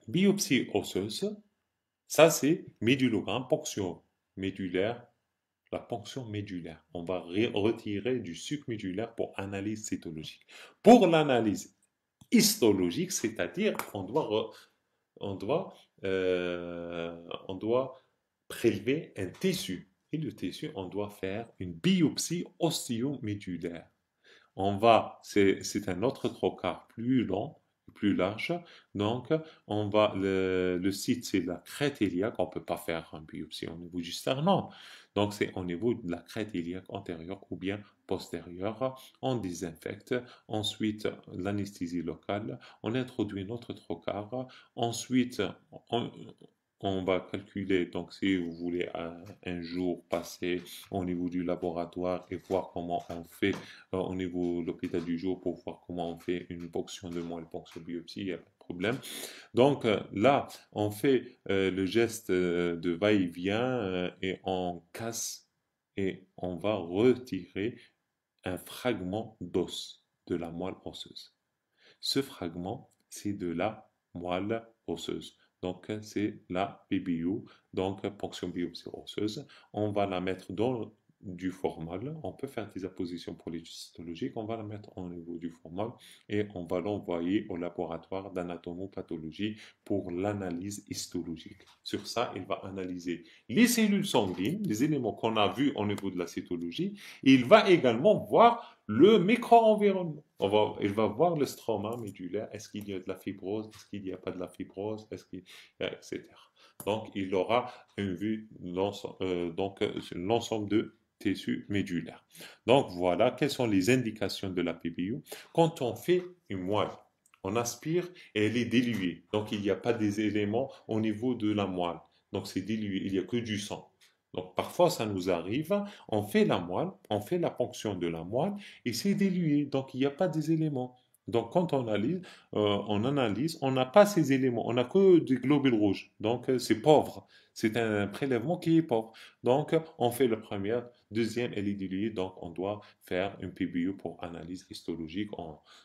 Speaker 1: Biopsie osseuse, ça c'est médullogramme ponction médulaire, la ponction médulaire. On va retirer du suc médulaire pour analyse cytologique. Pour l'analyse histologique, c'est-à-dire doit, euh, on doit prélever un tissu et le tissu, on doit faire une biopsie osteomédulaire. On va, c'est un autre trocard plus long, plus large. Donc, on va, le, le site, c'est la crête iliaque. On ne peut pas faire une biopsie au niveau du sternum. Donc, c'est au niveau de la crête iliaque antérieure ou bien postérieure. On désinfecte. Ensuite, l'anesthésie locale. On introduit notre trocard. Ensuite, on, on va calculer. Donc, si vous voulez un, jour passer au niveau du laboratoire et voir comment on fait euh, au niveau de l'hôpital du jour pour voir comment on fait une ponction de moelle, ponction biopsie, il n'y a pas de problème. Donc, euh, là, on fait euh, le geste de va-et-vient et on casse et on va retirer un fragment d'os de la moelle osseuse. Ce fragment, c'est de la moelle osseuse. Donc, c'est la PBU, donc ponction biopsie osseuse. On va la mettre dans du formal. On peut faire des appositions pour les On va la mettre au niveau du formal et on va l'envoyer au laboratoire d'anatomopathologie pour l'analyse histologique. Sur ça, il va analyser les cellules sanguines, les éléments qu'on a vus au niveau de la cytologie. il va également voir le micro-environnement. On va, il va voir le stroma médulaire. Est-ce qu'il y a de la fibrose Est-ce qu'il n'y a pas de la fibrose Est-ce etc. Donc, il aura une vue sur euh, euh, l'ensemble de tissus médulaires. Donc, voilà quelles sont les indications de la PBU. Quand on fait une moelle, on aspire et elle est diluée. Donc, il n'y a pas des éléments au niveau de la moelle. Donc, c'est dilué. Il n'y a que du sang. Donc parfois ça nous arrive, on fait la moelle, on fait la ponction de la moelle et c'est dilué, donc il n'y a pas des éléments. Donc, quand on analyse, euh, on analyse, on n'a pas ces éléments, on n'a que des globules rouges. Donc, euh, c'est pauvre. C'est un prélèvement qui est pauvre. Donc, on fait le premier, deuxième, et est Donc, on doit faire une PBU pour analyse histologique.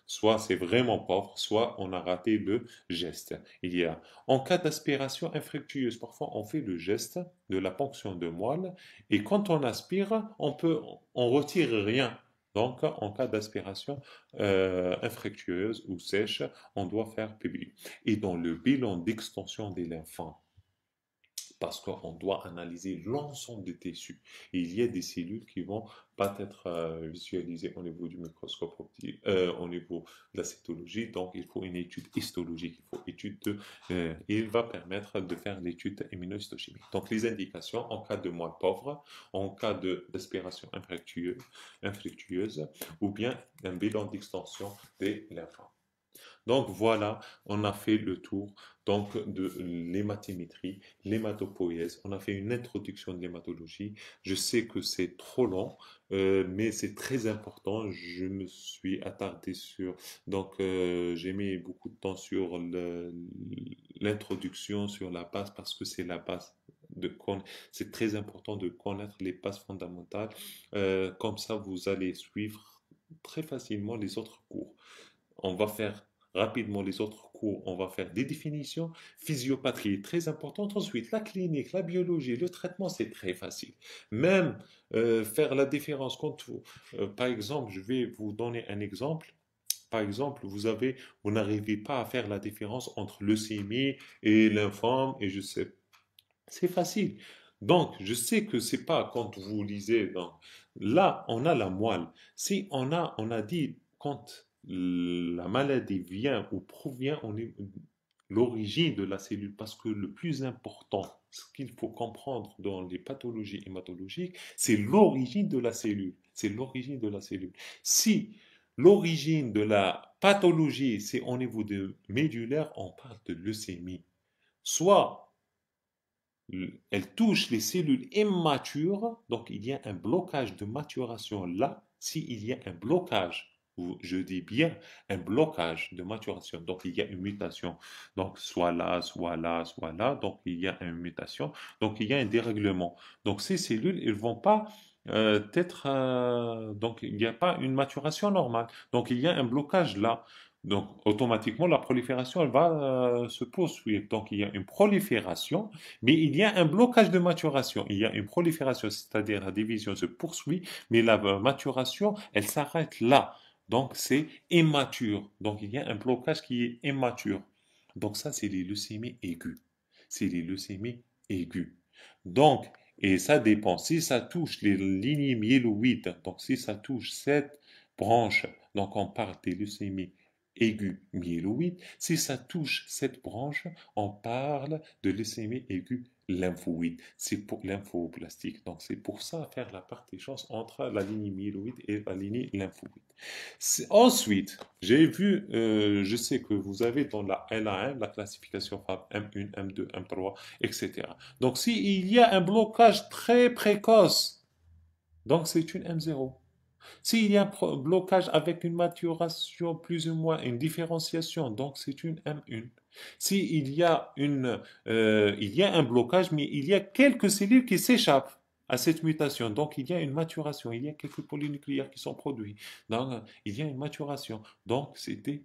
Speaker 1: soit c'est vraiment pauvre, soit on a raté le geste. Il y a, en cas d'aspiration infructueuse, parfois on fait le geste de la ponction de moelle. Et quand on aspire, on peut, on retire rien donc, en cas d'aspiration euh, infructueuse ou sèche, on doit faire publier. Et dans le bilan d'extension des l'enfant, parce qu'on doit analyser l'ensemble des tissus. il y a des cellules qui vont pas être euh, visualisées au niveau du microscope optique, euh, au niveau de la cytologie. Donc, il faut une étude histologique, il faut étude euh, il va permettre de faire l'étude immunohistochimique. Donc, les indications en cas de moelle pauvre, en cas de respiration infructueuse, ou bien un bilan d'extension des lymphomes. Donc voilà, on a fait le tour donc de l'hématimétrie, l'hématopoïèse. On a fait une introduction de l'hématologie. Je sais que c'est trop long, euh, mais c'est très important. Je me suis attardé sur donc euh, j'ai mis beaucoup de temps sur l'introduction, sur la base parce que c'est la base c'est très important de connaître les bases fondamentales. Euh, comme ça, vous allez suivre très facilement les autres cours. On va faire rapidement les autres cours, on va faire des définitions. Physiopathie est très importante. Ensuite, la clinique, la biologie, le traitement, c'est très facile. Même euh, faire la différence quand, vous euh, par exemple, je vais vous donner un exemple. Par exemple, vous avez, vous n'arrivez pas à faire la différence entre le leucémie et l'informe. et je sais. C'est facile. Donc, je sais que c'est pas quand vous lisez. Donc, là, on a la moelle. Si on a, on a dit quand la maladie vient ou provient, on l'origine de la cellule, parce que le plus important, ce qu'il faut comprendre dans les pathologies hématologiques, c'est l'origine de la cellule. C'est l'origine de la cellule. Si l'origine de la pathologie, c'est au niveau de médulaire, on parle de leucémie. Soit euh, elle touche les cellules immatures, donc il y a un blocage de maturation là, s'il y a un blocage je dis bien un blocage de maturation. Donc il y a une mutation. Donc soit là, soit là, soit là. Donc il y a une mutation. Donc il y a un dérèglement. Donc ces cellules, elles vont pas euh, être euh, donc il n'y a pas une maturation normale. Donc il y a un blocage là. Donc automatiquement la prolifération elle va euh, se poursuivre. Donc il y a une prolifération, mais il y a un blocage de maturation. Il y a une prolifération, c'est-à-dire la division se poursuit, mais la maturation elle s'arrête là. Donc c'est immature. Donc il y a un blocage qui est immature. Donc ça, c'est les leucémies aiguës. C'est les leucémies aiguës. Donc, et ça dépend. Si ça touche les lignées myéloïdes, donc si ça touche cette branche, donc on parle des leucémies aiguës myéloïdes. Si ça touche cette branche, on parle de leucémie aiguë lymphoïde, c'est pour plastique. Donc c'est pour ça faire la chances entre la ligne myloïde et la ligne lymphoïde. Ensuite, j'ai vu, euh, je sais que vous avez dans la LAM la classification M1, M2, M3, etc. Donc s'il il y a un blocage très précoce, donc c'est une M0. S'il y a un blocage avec une maturation plus ou moins, une différenciation, donc c'est une M1. S'il y, a une, euh, il y a un blocage, mais il y a quelques cellules qui s'échappent à cette mutation. Donc, il y a une maturation. Il y a quelques polynucléaires qui sont produits. Donc, il y a une maturation. Donc, c'était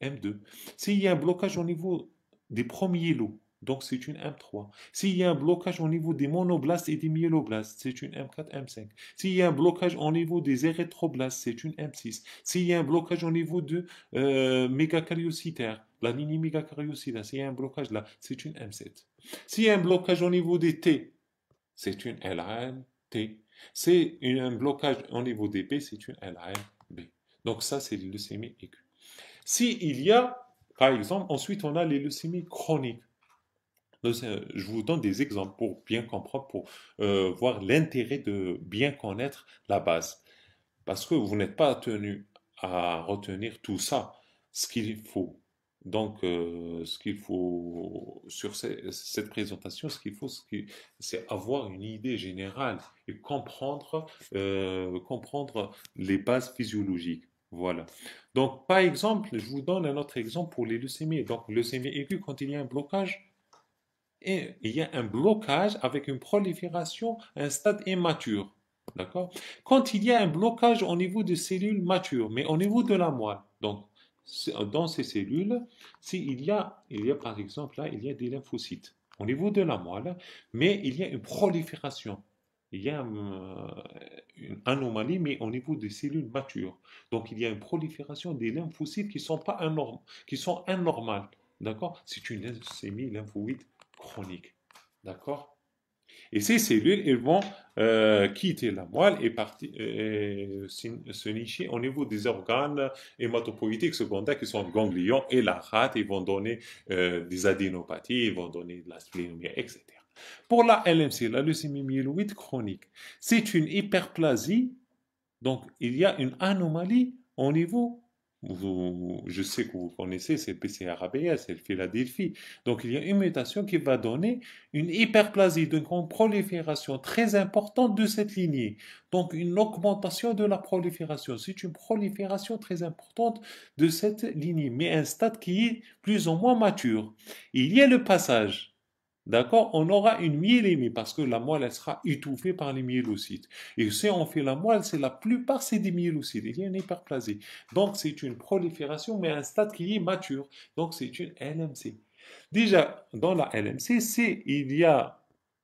Speaker 1: M2. S'il y a un blocage au niveau des premiers lots, donc c'est une M3. S'il y a un blocage au niveau des monoblastes et des myéloblastes, c'est une M4, M5. S'il y a un blocage au niveau des érythroblastes, c'est une M6. S'il y a un blocage au niveau de euh, la la ligne là s'il y a un blocage là, c'est une M7. S'il y a un blocage au niveau des T, c'est une LANT. C'est un blocage au niveau des B, c'est une LANB. Donc ça, c'est les leucémies aiguës. S'il y a, par exemple, ensuite on a les leucémies chroniques. Euh, je vous donne des exemples pour bien comprendre, pour euh, voir l'intérêt de bien connaître la base. Parce que vous n'êtes pas tenu à retenir tout ça, ce qu'il faut. Donc, euh, ce qu'il faut sur cette présentation, ce qu'il faut, c'est avoir une idée générale et comprendre, comprendre les bases physiologiques. Voilà. Donc, par exemple, je vous donne un autre exemple pour les leucémies. Donc, leucémie aiguë, quand il y a un blocage, et il y a un blocage avec une prolifération à un stade immature. D'accord Quand il y a un blocage au niveau des cellules matures, mais au niveau de la moelle, donc dans ces cellules, s'il y a, il y a par exemple là, il y a des lymphocytes au niveau de la moelle, mais il y a une prolifération. Il y a euh, une, anomalie, mais au niveau des cellules matures. Donc il y a une prolifération des lymphocytes qui sont pas qui sont anormales. D'accord C'est une leucémie lymphoïde chronique. D'accord Et ces cellules, elles vont euh, quitter la moelle et, partir, se nicher au niveau des organes hématopoïétiques secondaires qui sont le ganglion et la rate. Ils vont donner euh, des adénopathies, ils vont donner de la splénomie, etc. Pour la LMC, la leucémie myéloïde chronique, c'est une hyperplasie. Donc, il y a une anomalie au niveau je sais que vous connaissez, c'est PCRABS, c'est Philadelphie. Donc il y a une mutation qui va donner une hyperplasie, donc une prolifération très importante de cette lignée. Donc une augmentation de la prolifération. C'est une prolifération très importante de cette lignée, mais un stade qui est plus ou moins mature. Il y a le passage D'accord On aura une myélémie parce que la moelle, elle sera étouffée par les myélocytes. Et si on fait la moelle, c'est la plupart, c'est des myélocytes. Il y a une hyperplasie. Donc, c'est une prolifération, mais un stade qui est mature. Donc, c'est une LMC. Déjà, dans la LMC, c'est, il y a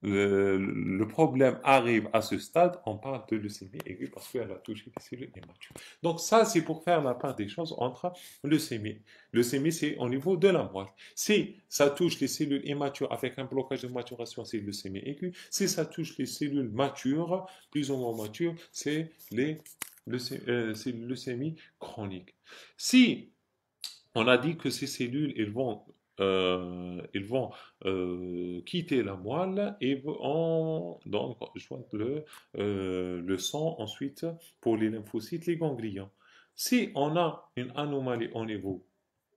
Speaker 1: euh, le, problème arrive à ce stade, on parle de leucémie aiguë parce qu'elle a touché les cellules immatures. Donc ça, c'est pour faire la part des choses entre leucémie. Leucémie, c'est au niveau de la moelle. Si ça touche les cellules immatures avec un blocage de maturation, c'est leucémie aiguë. Si ça touche les cellules matures, plus ou moins matures, c'est les leucémie, euh, leucémie chronique. Si on a dit que ces cellules, elles vont euh, ils vont euh, quitter la moelle et vont donc joindre le, euh, le sang ensuite pour les lymphocytes, les ganglions. Si on a une anomalie au niveau,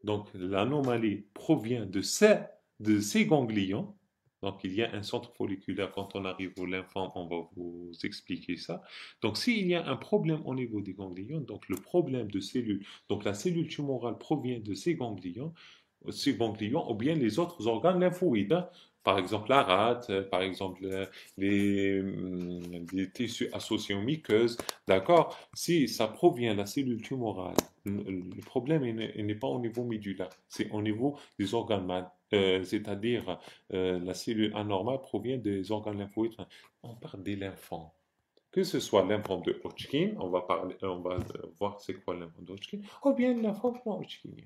Speaker 1: donc l'anomalie provient de ces, de ces ganglions, donc, il y a un centre folliculaire. Quand on arrive au lymphome, on va vous expliquer ça. Donc, s'il y a un problème au niveau des ganglions, donc le problème de cellules, donc la cellule tumorale provient de ces ganglions, client ou bien les autres organes lymphoïdes, hein. par exemple la rate, euh, par exemple hum, les, tissus associés aux d'accord Si ça provient de la cellule tumorale, le problème n'est pas au niveau médulaire, c'est au niveau des organes euh, c'est-à-dire euh, la cellule anormale provient des organes lymphoïdes. On parle des lymphomes que ce soit lymphome de Hodgkin, on va, parler, on va euh, voir c'est quoi le de Hodgkin, ou bien le de Hodgkin.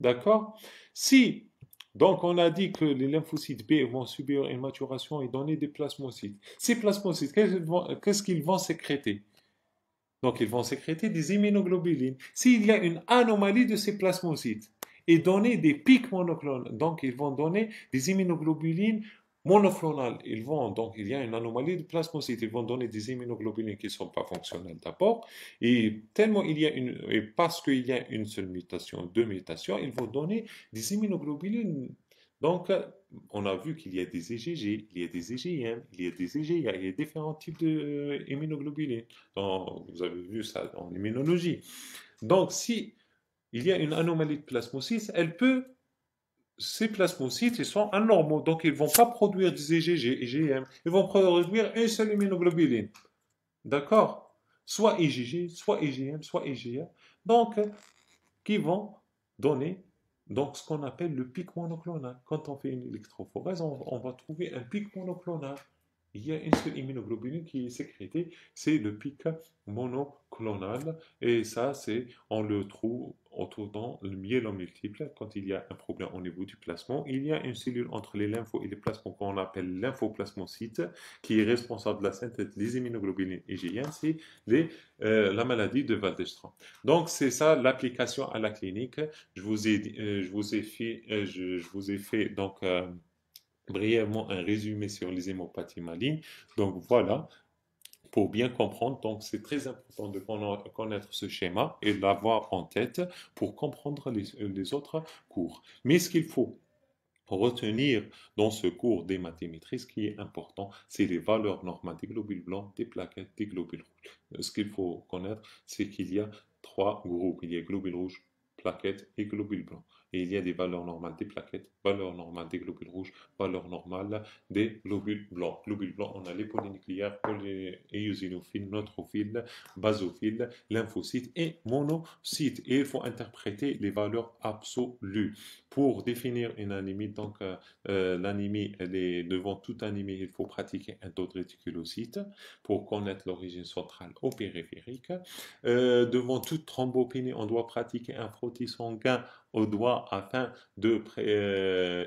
Speaker 1: D'accord Si donc, on a dit que les lymphocytes B vont subir une maturation et donner des plasmocytes. Ces plasmocytes, qu'est-ce qu'ils vont sécréter Donc, ils vont sécréter des immunoglobulines. S'il y a une anomalie de ces plasmocytes et donner des pics monoclonaux, donc ils vont donner des immunoglobulines monoclonales, ils vont, donc il y a une anomalie de plasmocytes, ils vont donner des immunoglobulines qui ne sont pas fonctionnelles d'abord, et tellement il y a une, et parce qu'il y a une seule mutation, deux mutations, ils vont donner des immunoglobulines. Donc, on a vu qu'il y a des IgG, e il y a des IgM, e il y a des IgA, e il y a différents types d'immunoglobulines. Euh, vous avez vu ça en immunologie. Donc, si il y a une anomalie de plasmocytes, elle peut ces plasmocytes, ils sont anormaux, donc ils ne vont pas produire des IgG, e IgM, ils vont produire une seule immunoglobuline. D'accord Soit IgG, e soit IgM, e soit IgA. Donc, qui vont donner donc, ce qu'on appelle le pic monoclonal. Quand on fait une électrophorèse, on, on va trouver un pic monoclonal. Il y a une seule immunoglobuline qui est sécrétée, c'est le pic monoclonal. Et ça, c'est on le trouve Autour le myélome multiple, quand il y a un problème au niveau du placement, il y a une cellule entre les lymphos et les plasmons qu'on appelle lymphoplasmocytes, qui est responsable de la synthèse des immunoglobulines IgM, c'est euh, la maladie de Waldenström. Donc c'est ça l'application à la clinique. Je vous ai, euh, je vous ai fait, euh, vous ai fait donc euh, brièvement un résumé sur les hémopathies malignes. Donc voilà, bien comprendre. Donc, c'est très important de connaître ce schéma et l'avoir en tête pour comprendre les, autres cours. Mais ce qu'il faut retenir dans ce cours des mathématiques, ce qui est important, c'est les valeurs normales des globules blancs, des plaquettes, des globules rouges. Euh, ce qu'il faut connaître, c'est qu'il y a trois groupes. Il y a globules rouges, plaquettes et globules blancs et il y a des valeurs normales des plaquettes, valeurs normales des globules rouges, valeurs normales des globules blancs. Globules blancs, on a les polynucléaires, polyéusinophiles, neutrophiles, basophiles, lymphocytes et monocytes. Et il faut interpréter les valeurs absolues. Pour définir une anémie, donc euh, euh, l'anémie, elle est devant toute anémie, il faut pratiquer un taux de réticulocyte pour connaître l'origine centrale au périphérique. Euh, devant toute thrombopénie, on doit pratiquer un frottis sanguin au doigt afin euh,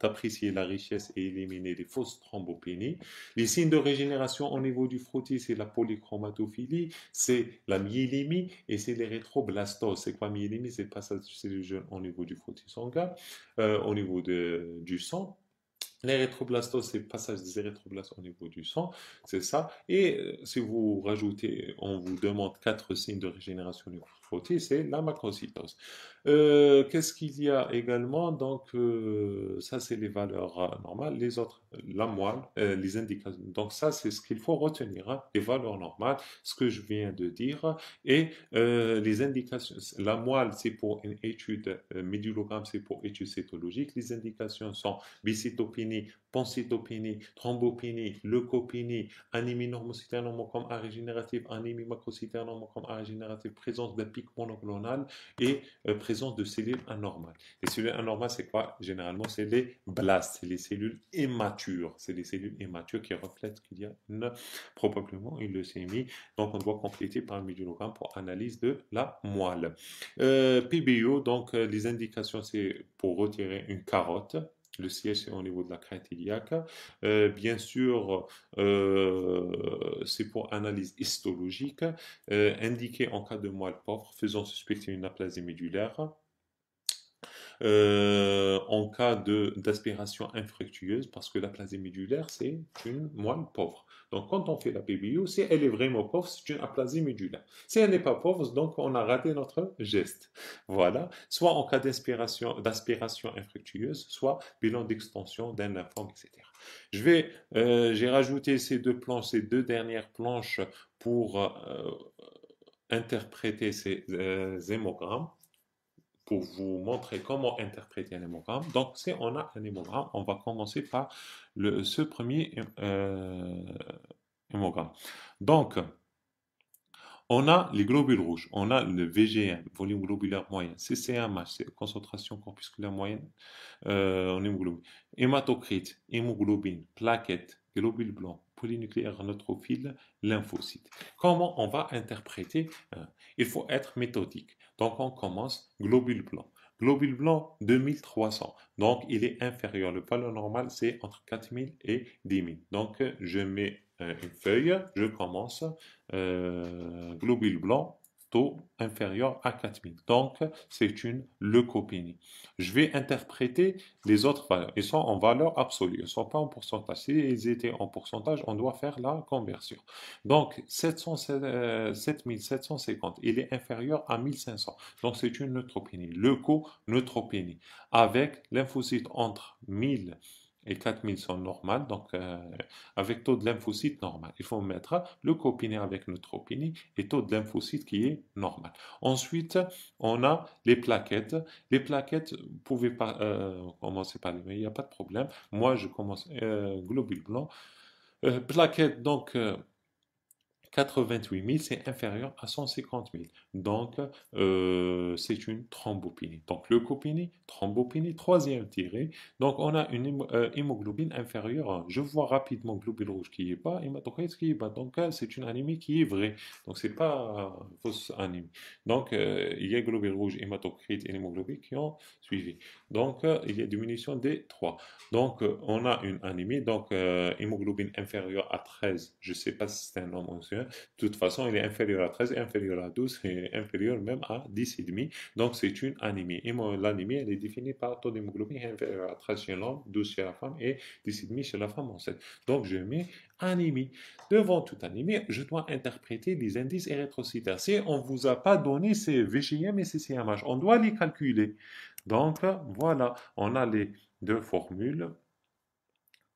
Speaker 1: d'apprécier la richesse et éliminer les fausses thrombopénies. Les signes de régénération au niveau du frottis, c'est la polychromatophilie, c'est la myélémie et c'est les C'est quoi myélémie C'est le passage du jeune au niveau du frottis sanguin, euh, au niveau de, du sang. Les c'est le passage des érythroblastes au niveau du sang, c'est ça. Et euh, si vous rajoutez, on vous demande quatre signes de régénération du c'est la macrocytose. Euh, qu'est-ce qu'il y a également Donc, euh, ça, c'est les valeurs euh, normales. Les autres, la moelle, les indications. Donc, ça, c'est ce qu'il faut retenir. les hein, valeurs normales, ce que je viens de dire, et les indications. La moelle, c'est pour une étude médulogramme, c'est pour étude cytologique. Les indications sont bicytopénie, pancytopénie, thrombopénie, leucopénie, anémie normocytaire normocom, arrégénérative, anémie macrocytaire normocom, arrégénérative, présence d'un monoglonale et euh, présence de cellules anormales. Les cellules anormales, c'est quoi Généralement, c'est les blasts, c'est les cellules immatures. C'est les cellules immatures qui reflètent qu'il y a probablement une leucémie. Donc, on doit compléter par un milligramme pour analyse de la moelle. Euh, PBO, donc, euh, les indications, c'est pour retirer une carotte le siège est au niveau de la crête iliaque. Euh, bien sûr, euh, c'est pour analyse histologique, euh, indiqué en cas de moelle pauvre faisant suspecter une aplasie médulaire. en cas d'aspiration infructueuse, parce que l'aplasie médulaire, c'est une moelle pauvre. Donc, quand on fait la PBU, si elle est vraiment pauvre, c'est une aplasie médulaire. Si elle n'est pas pauvre, donc on a raté notre geste. Voilà. Soit en cas d'aspiration infructueuse, soit bilan d'extension d'un lymphome, etc. Je vais, euh, j'ai rajouté ces deux plans, ces deux dernières planches pour euh, interpréter ces hémogrammes. Euh, pour vous montrer comment interpréter un hémogramme. Donc, si on a un hémogramme, on va commencer par le, ce premier euh, hémogramme. Donc, on a les globules rouges, on a le VGM, volume globulaire moyen, CCMH, concentration corpusculaire moyenne euh, en hémoglobine, hématocrite, hémoglobine, plaquettes, globules blancs, polynucléaire neutrophile lymphocyte. Comment on va interpréter euh, Il faut être méthodique. Donc on commence globule blanc. Globule blanc 2300. Donc il est inférieur. Le valeur normal c'est entre 4000 et 10000. Donc je mets euh, une feuille, je commence euh, globule blanc inférieur à 4000. Donc, c'est une leucopénie. Je vais interpréter les autres valeurs. Ils sont en valeur absolue, ils ne sont pas en pourcentage. Si étaient en pourcentage, on doit faire la conversion. Donc, 7750, euh, il est inférieur à 1500. Donc, c'est une neutropénie, leuco-neutropénie, avec lymphocyte entre 1000 et 4000 sont normales, donc euh, avec taux de lymphocyte normal. Il faut mettre le copiné avec neutropénie et taux de lymphocyte qui est normal. Ensuite, on a les plaquettes. Les plaquettes, vous pouvez pas, euh, commencer par les mais il n'y a pas de problème. Moi, je commence euh, globule blanc. plaquettes, donc 88 000, c'est inférieur à 150 000. Donc, euh, c'est une thrombopénie. Donc, leucopénie, thrombopénie, troisième tiré. Donc, on a une euh, hémoglobine inférieure. Je vois rapidement globule rouge qui est pas hématocrite qui est bas. Donc, euh, c'est une anémie qui est vraie. Donc, c'est pas fausse anémie. Donc, il y a globule rouge, hématocrite et hémoglobine qui ont suivi. Donc, il y a diminution des trois. Donc, on a une anémie. Donc, hémoglobine inférieure à 13. Je sais pas si c'est un nombre ou De toute façon, il est inférieur à 13 et inférieur à 12 inférieur même à 10,5. Donc c'est une anémie. Et l'anémie, elle est définie par taux d'hémoglobine inférieur à 13 chez l'homme, 12 chez la femme et 10,5 chez la femme enceinte. Donc je mets anémie. Devant toute anémie, je dois interpréter les indices érythrocytaires. Si on vous a pas donné ces VGM et ces CMH, on doit les calculer. Donc voilà, on a les deux formules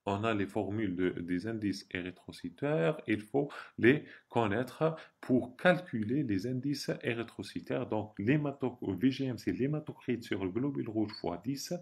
Speaker 1: on a les formules de, des indices érythrocytaires, il faut les connaître pour calculer les indices érythrocytaires. Donc, VGM, c'est l'hématocrite sur le globule rouge x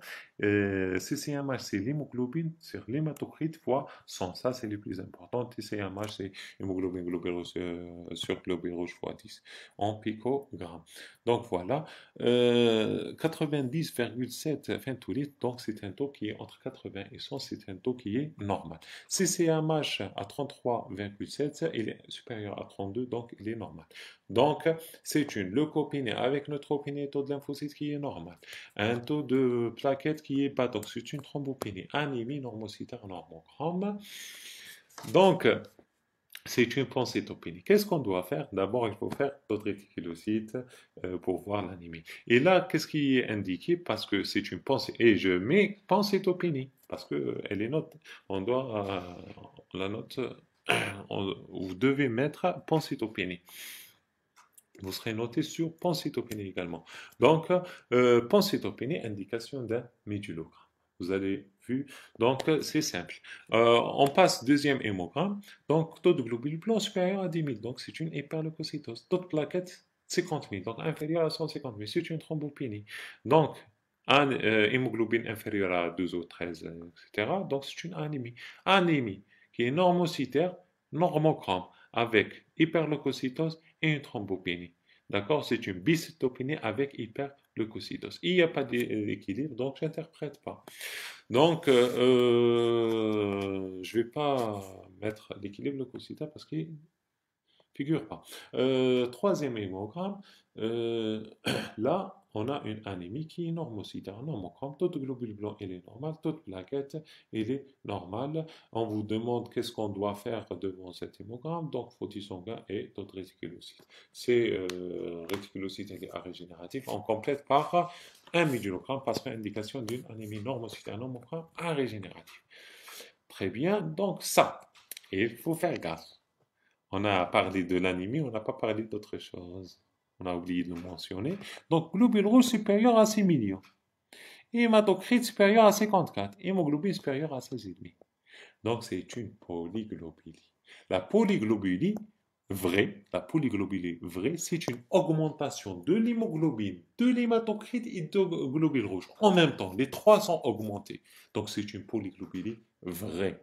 Speaker 1: 10. CCMH, c'est l'hémoglobine sur l'hématocrite fois 100. Ça, c'est le plus important. CCMH, c'est l'hémoglobine globule rouge euh, sur globule rouge fois 10 en picogramme. Donc, voilà. 90,7 90,7 fentolites. Donc, c'est un taux qui est entre 80 et 100. C'est un taux qui est normal. CCMH à 33,7, il est supérieur à 32. Donc, est normal. Donc, c'est une leucopénie avec notre neutropénie taux de lymphocyte qui est normal. Un taux de plaquettes qui est pas. Donc, c'est une thrombopénie. Anémie normocytaire normochrome. Donc, c'est une pancytopénie. Qu'est-ce qu'on doit faire D'abord, il faut faire d'autres érythrocytes euh, pour voir l'anémie. Et là, qu'est-ce qui est indiqué Parce que c'est une pensée. Et je mets pancytopénie, parce que elle est note. On doit euh, la note euh, vous devez mettre pancytopénie. Vous serez noté sur pancytopénie également. Donc, euh, indication d'un médulogramme. Vous avez vu Donc, c'est simple. Euh, on passe deuxième hémogramme. Donc, taux de globules blancs supérieur à 10 000. Donc, c'est une hyperleucocytose. Taux de plaquettes, 50 000. Donc, inférieur à 150 000. C'est une thrombopénie. Donc, euh, hémoglobine inférieure à 2 ou 13, etc. Donc, c'est une anémie. Anémie qui est normocytaire, normochrome, avec hyperleucocytose et une thrombopénie. D'accord C'est une bicytopénie avec hyperleucocytose. Il n'y a pas d'équilibre, donc je n'interprète pas. Donc, euh, euh, je ne vais pas mettre l'équilibre leucocytaire parce qu'il ne figure pas. Euh, troisième hémogramme, là, on a une anémie qui est normocyte, aussi. d'un comme tout globule blanc, il est normal, toute plaquette, il est normale. On vous demande qu'est-ce qu'on doit faire devant cet hémogramme, donc faut-il sanguin et d'autres réticulocytes. Ces euh, réticulocytes à régénératif. on complète par un médulogramme parce indication d'une anémie normocyte, un homogramme à régénératif. Très bien, donc ça, il faut faire gaffe. On a parlé de l'anémie, on n'a pas parlé d'autre chose. On a oublié de le mentionner. Donc, globule rouge supérieur à 6 millions. Hématocrite supérieur à 54. Hémoglobine supérieure à 16,5. Donc, c'est une polyglobulie. La polyglobulie vraie, la polyglobulie vraie, c'est une augmentation de l'hémoglobine, de l'hématocrite et de globule rouge. En même temps, les trois sont augmentés. Donc, c'est une polyglobulie vraie.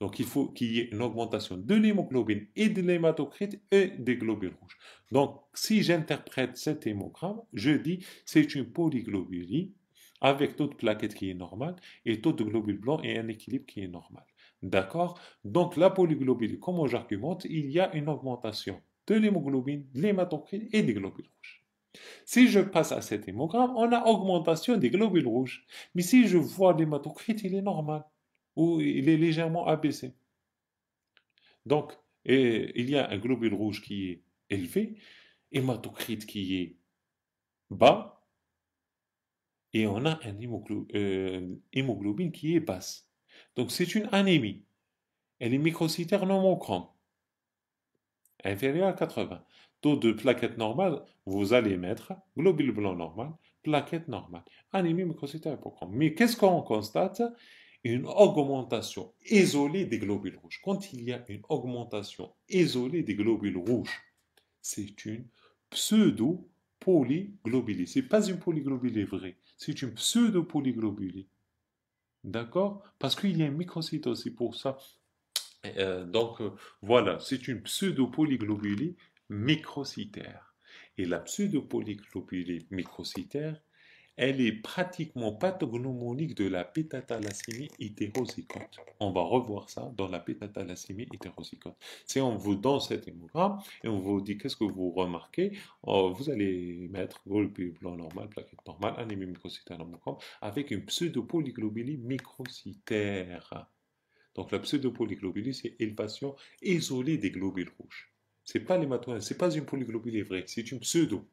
Speaker 1: Donc il faut qu'il y ait une augmentation de l'hémoglobine et de l'hématocrite et des globules rouges. Donc si j'interprète cet hémogramme, je dis c'est une polyglobulie avec taux de plaquettes qui est normal et taux de globules blancs et un équilibre qui est normal. D'accord Donc la polyglobulie, comme j'argumente, il y a une augmentation de l'hémoglobine, de l'hématocrite et des globules rouges. Si je passe à cet hémogramme, on a augmentation des globules rouges. Mais si je vois l'hématocrite, il est normal où il est légèrement abaissé. Donc, il y a un globule rouge qui est élevé, hématocrite qui est bas, et on a un euh, hémoglobine, qui est basse. Donc c'est une anémie. Elle est microcytaire non inférieure à 80. Taux de plaquettes normales, vous allez mettre globule blanc normal, plaquettes normale, anémie microcytaire pour Mais qu'est-ce qu'on constate une augmentation isolée des globules rouges. Quand il y a une augmentation isolée des globules rouges, c'est une pseudo-polyglobulie. Ce n'est pas une polyglobulie vraie, c'est une pseudo-polyglobulie. D'accord Parce qu'il y a un microcytose, aussi pour ça. Euh, donc euh, voilà, c'est une pseudo-polyglobulie microcytaire. Et la pseudo-polyglobulie microcytaire, elle est pratiquement pathognomonique de la pétatalassémie hétérozygote. On va revoir ça dans la pétatalassémie hétérozygote. Si on vous donne cet hémogramme et on vous dit qu'est-ce que vous remarquez, oh, vous allez mettre globule blanc normal, plaquette normale, anémie microcytaire avec une pseudopolyglobulie microcytaire. Donc la pseudopolyglobulie, c'est élévation isolée des globules rouges. C'est pas c'est pas une polyglobulie vraie, c'est une pseudo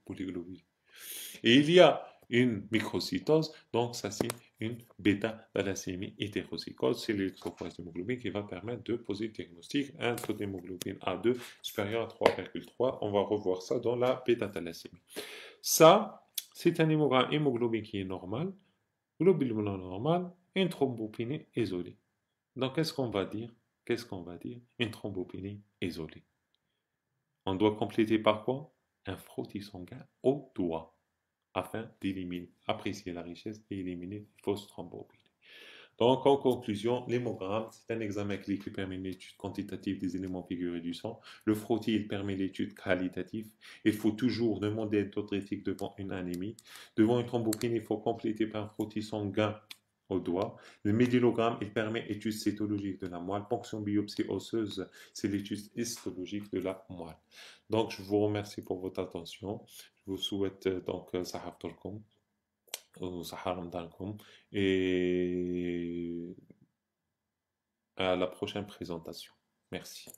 Speaker 1: Et il y a une microcytose, donc ça c'est une bêta-thalassémie hétérocycose, C'est l'électrophase d'hémoglobine qui va permettre de poser le diagnostic. Un taux d'hémoglobine A2 supérieur à 3,3. On va revoir ça dans la bêta-thalassémie. Ça, c'est un hémogramme hémoglobine qui est normal, non normal, une thrombopénie isolée. Donc qu'est-ce qu'on va dire Qu'est-ce qu'on va dire Une thrombopénie isolée. On doit compléter par quoi Un frottis sanguin au doigt afin d'éliminer, apprécier la richesse et éliminer les fausses thrombopines. Donc, en conclusion, l'hémogramme, c'est un examen clinique qui permet étude quantitative des éléments figurés du sang. Le frottis, il permet l'étude qualitative. Il faut toujours demander d'autres devant une anémie. Devant une thrombopine, il faut compléter par un frottis sanguin au doigt. Le médilogramme, il permet étude cétologique de la moelle. Ponction biopsie osseuse, c'est l'étude histologique de la moelle. Donc, je vous remercie pour votre attention vous souhaite donc Sahaftorkum ou et à la prochaine présentation. Merci.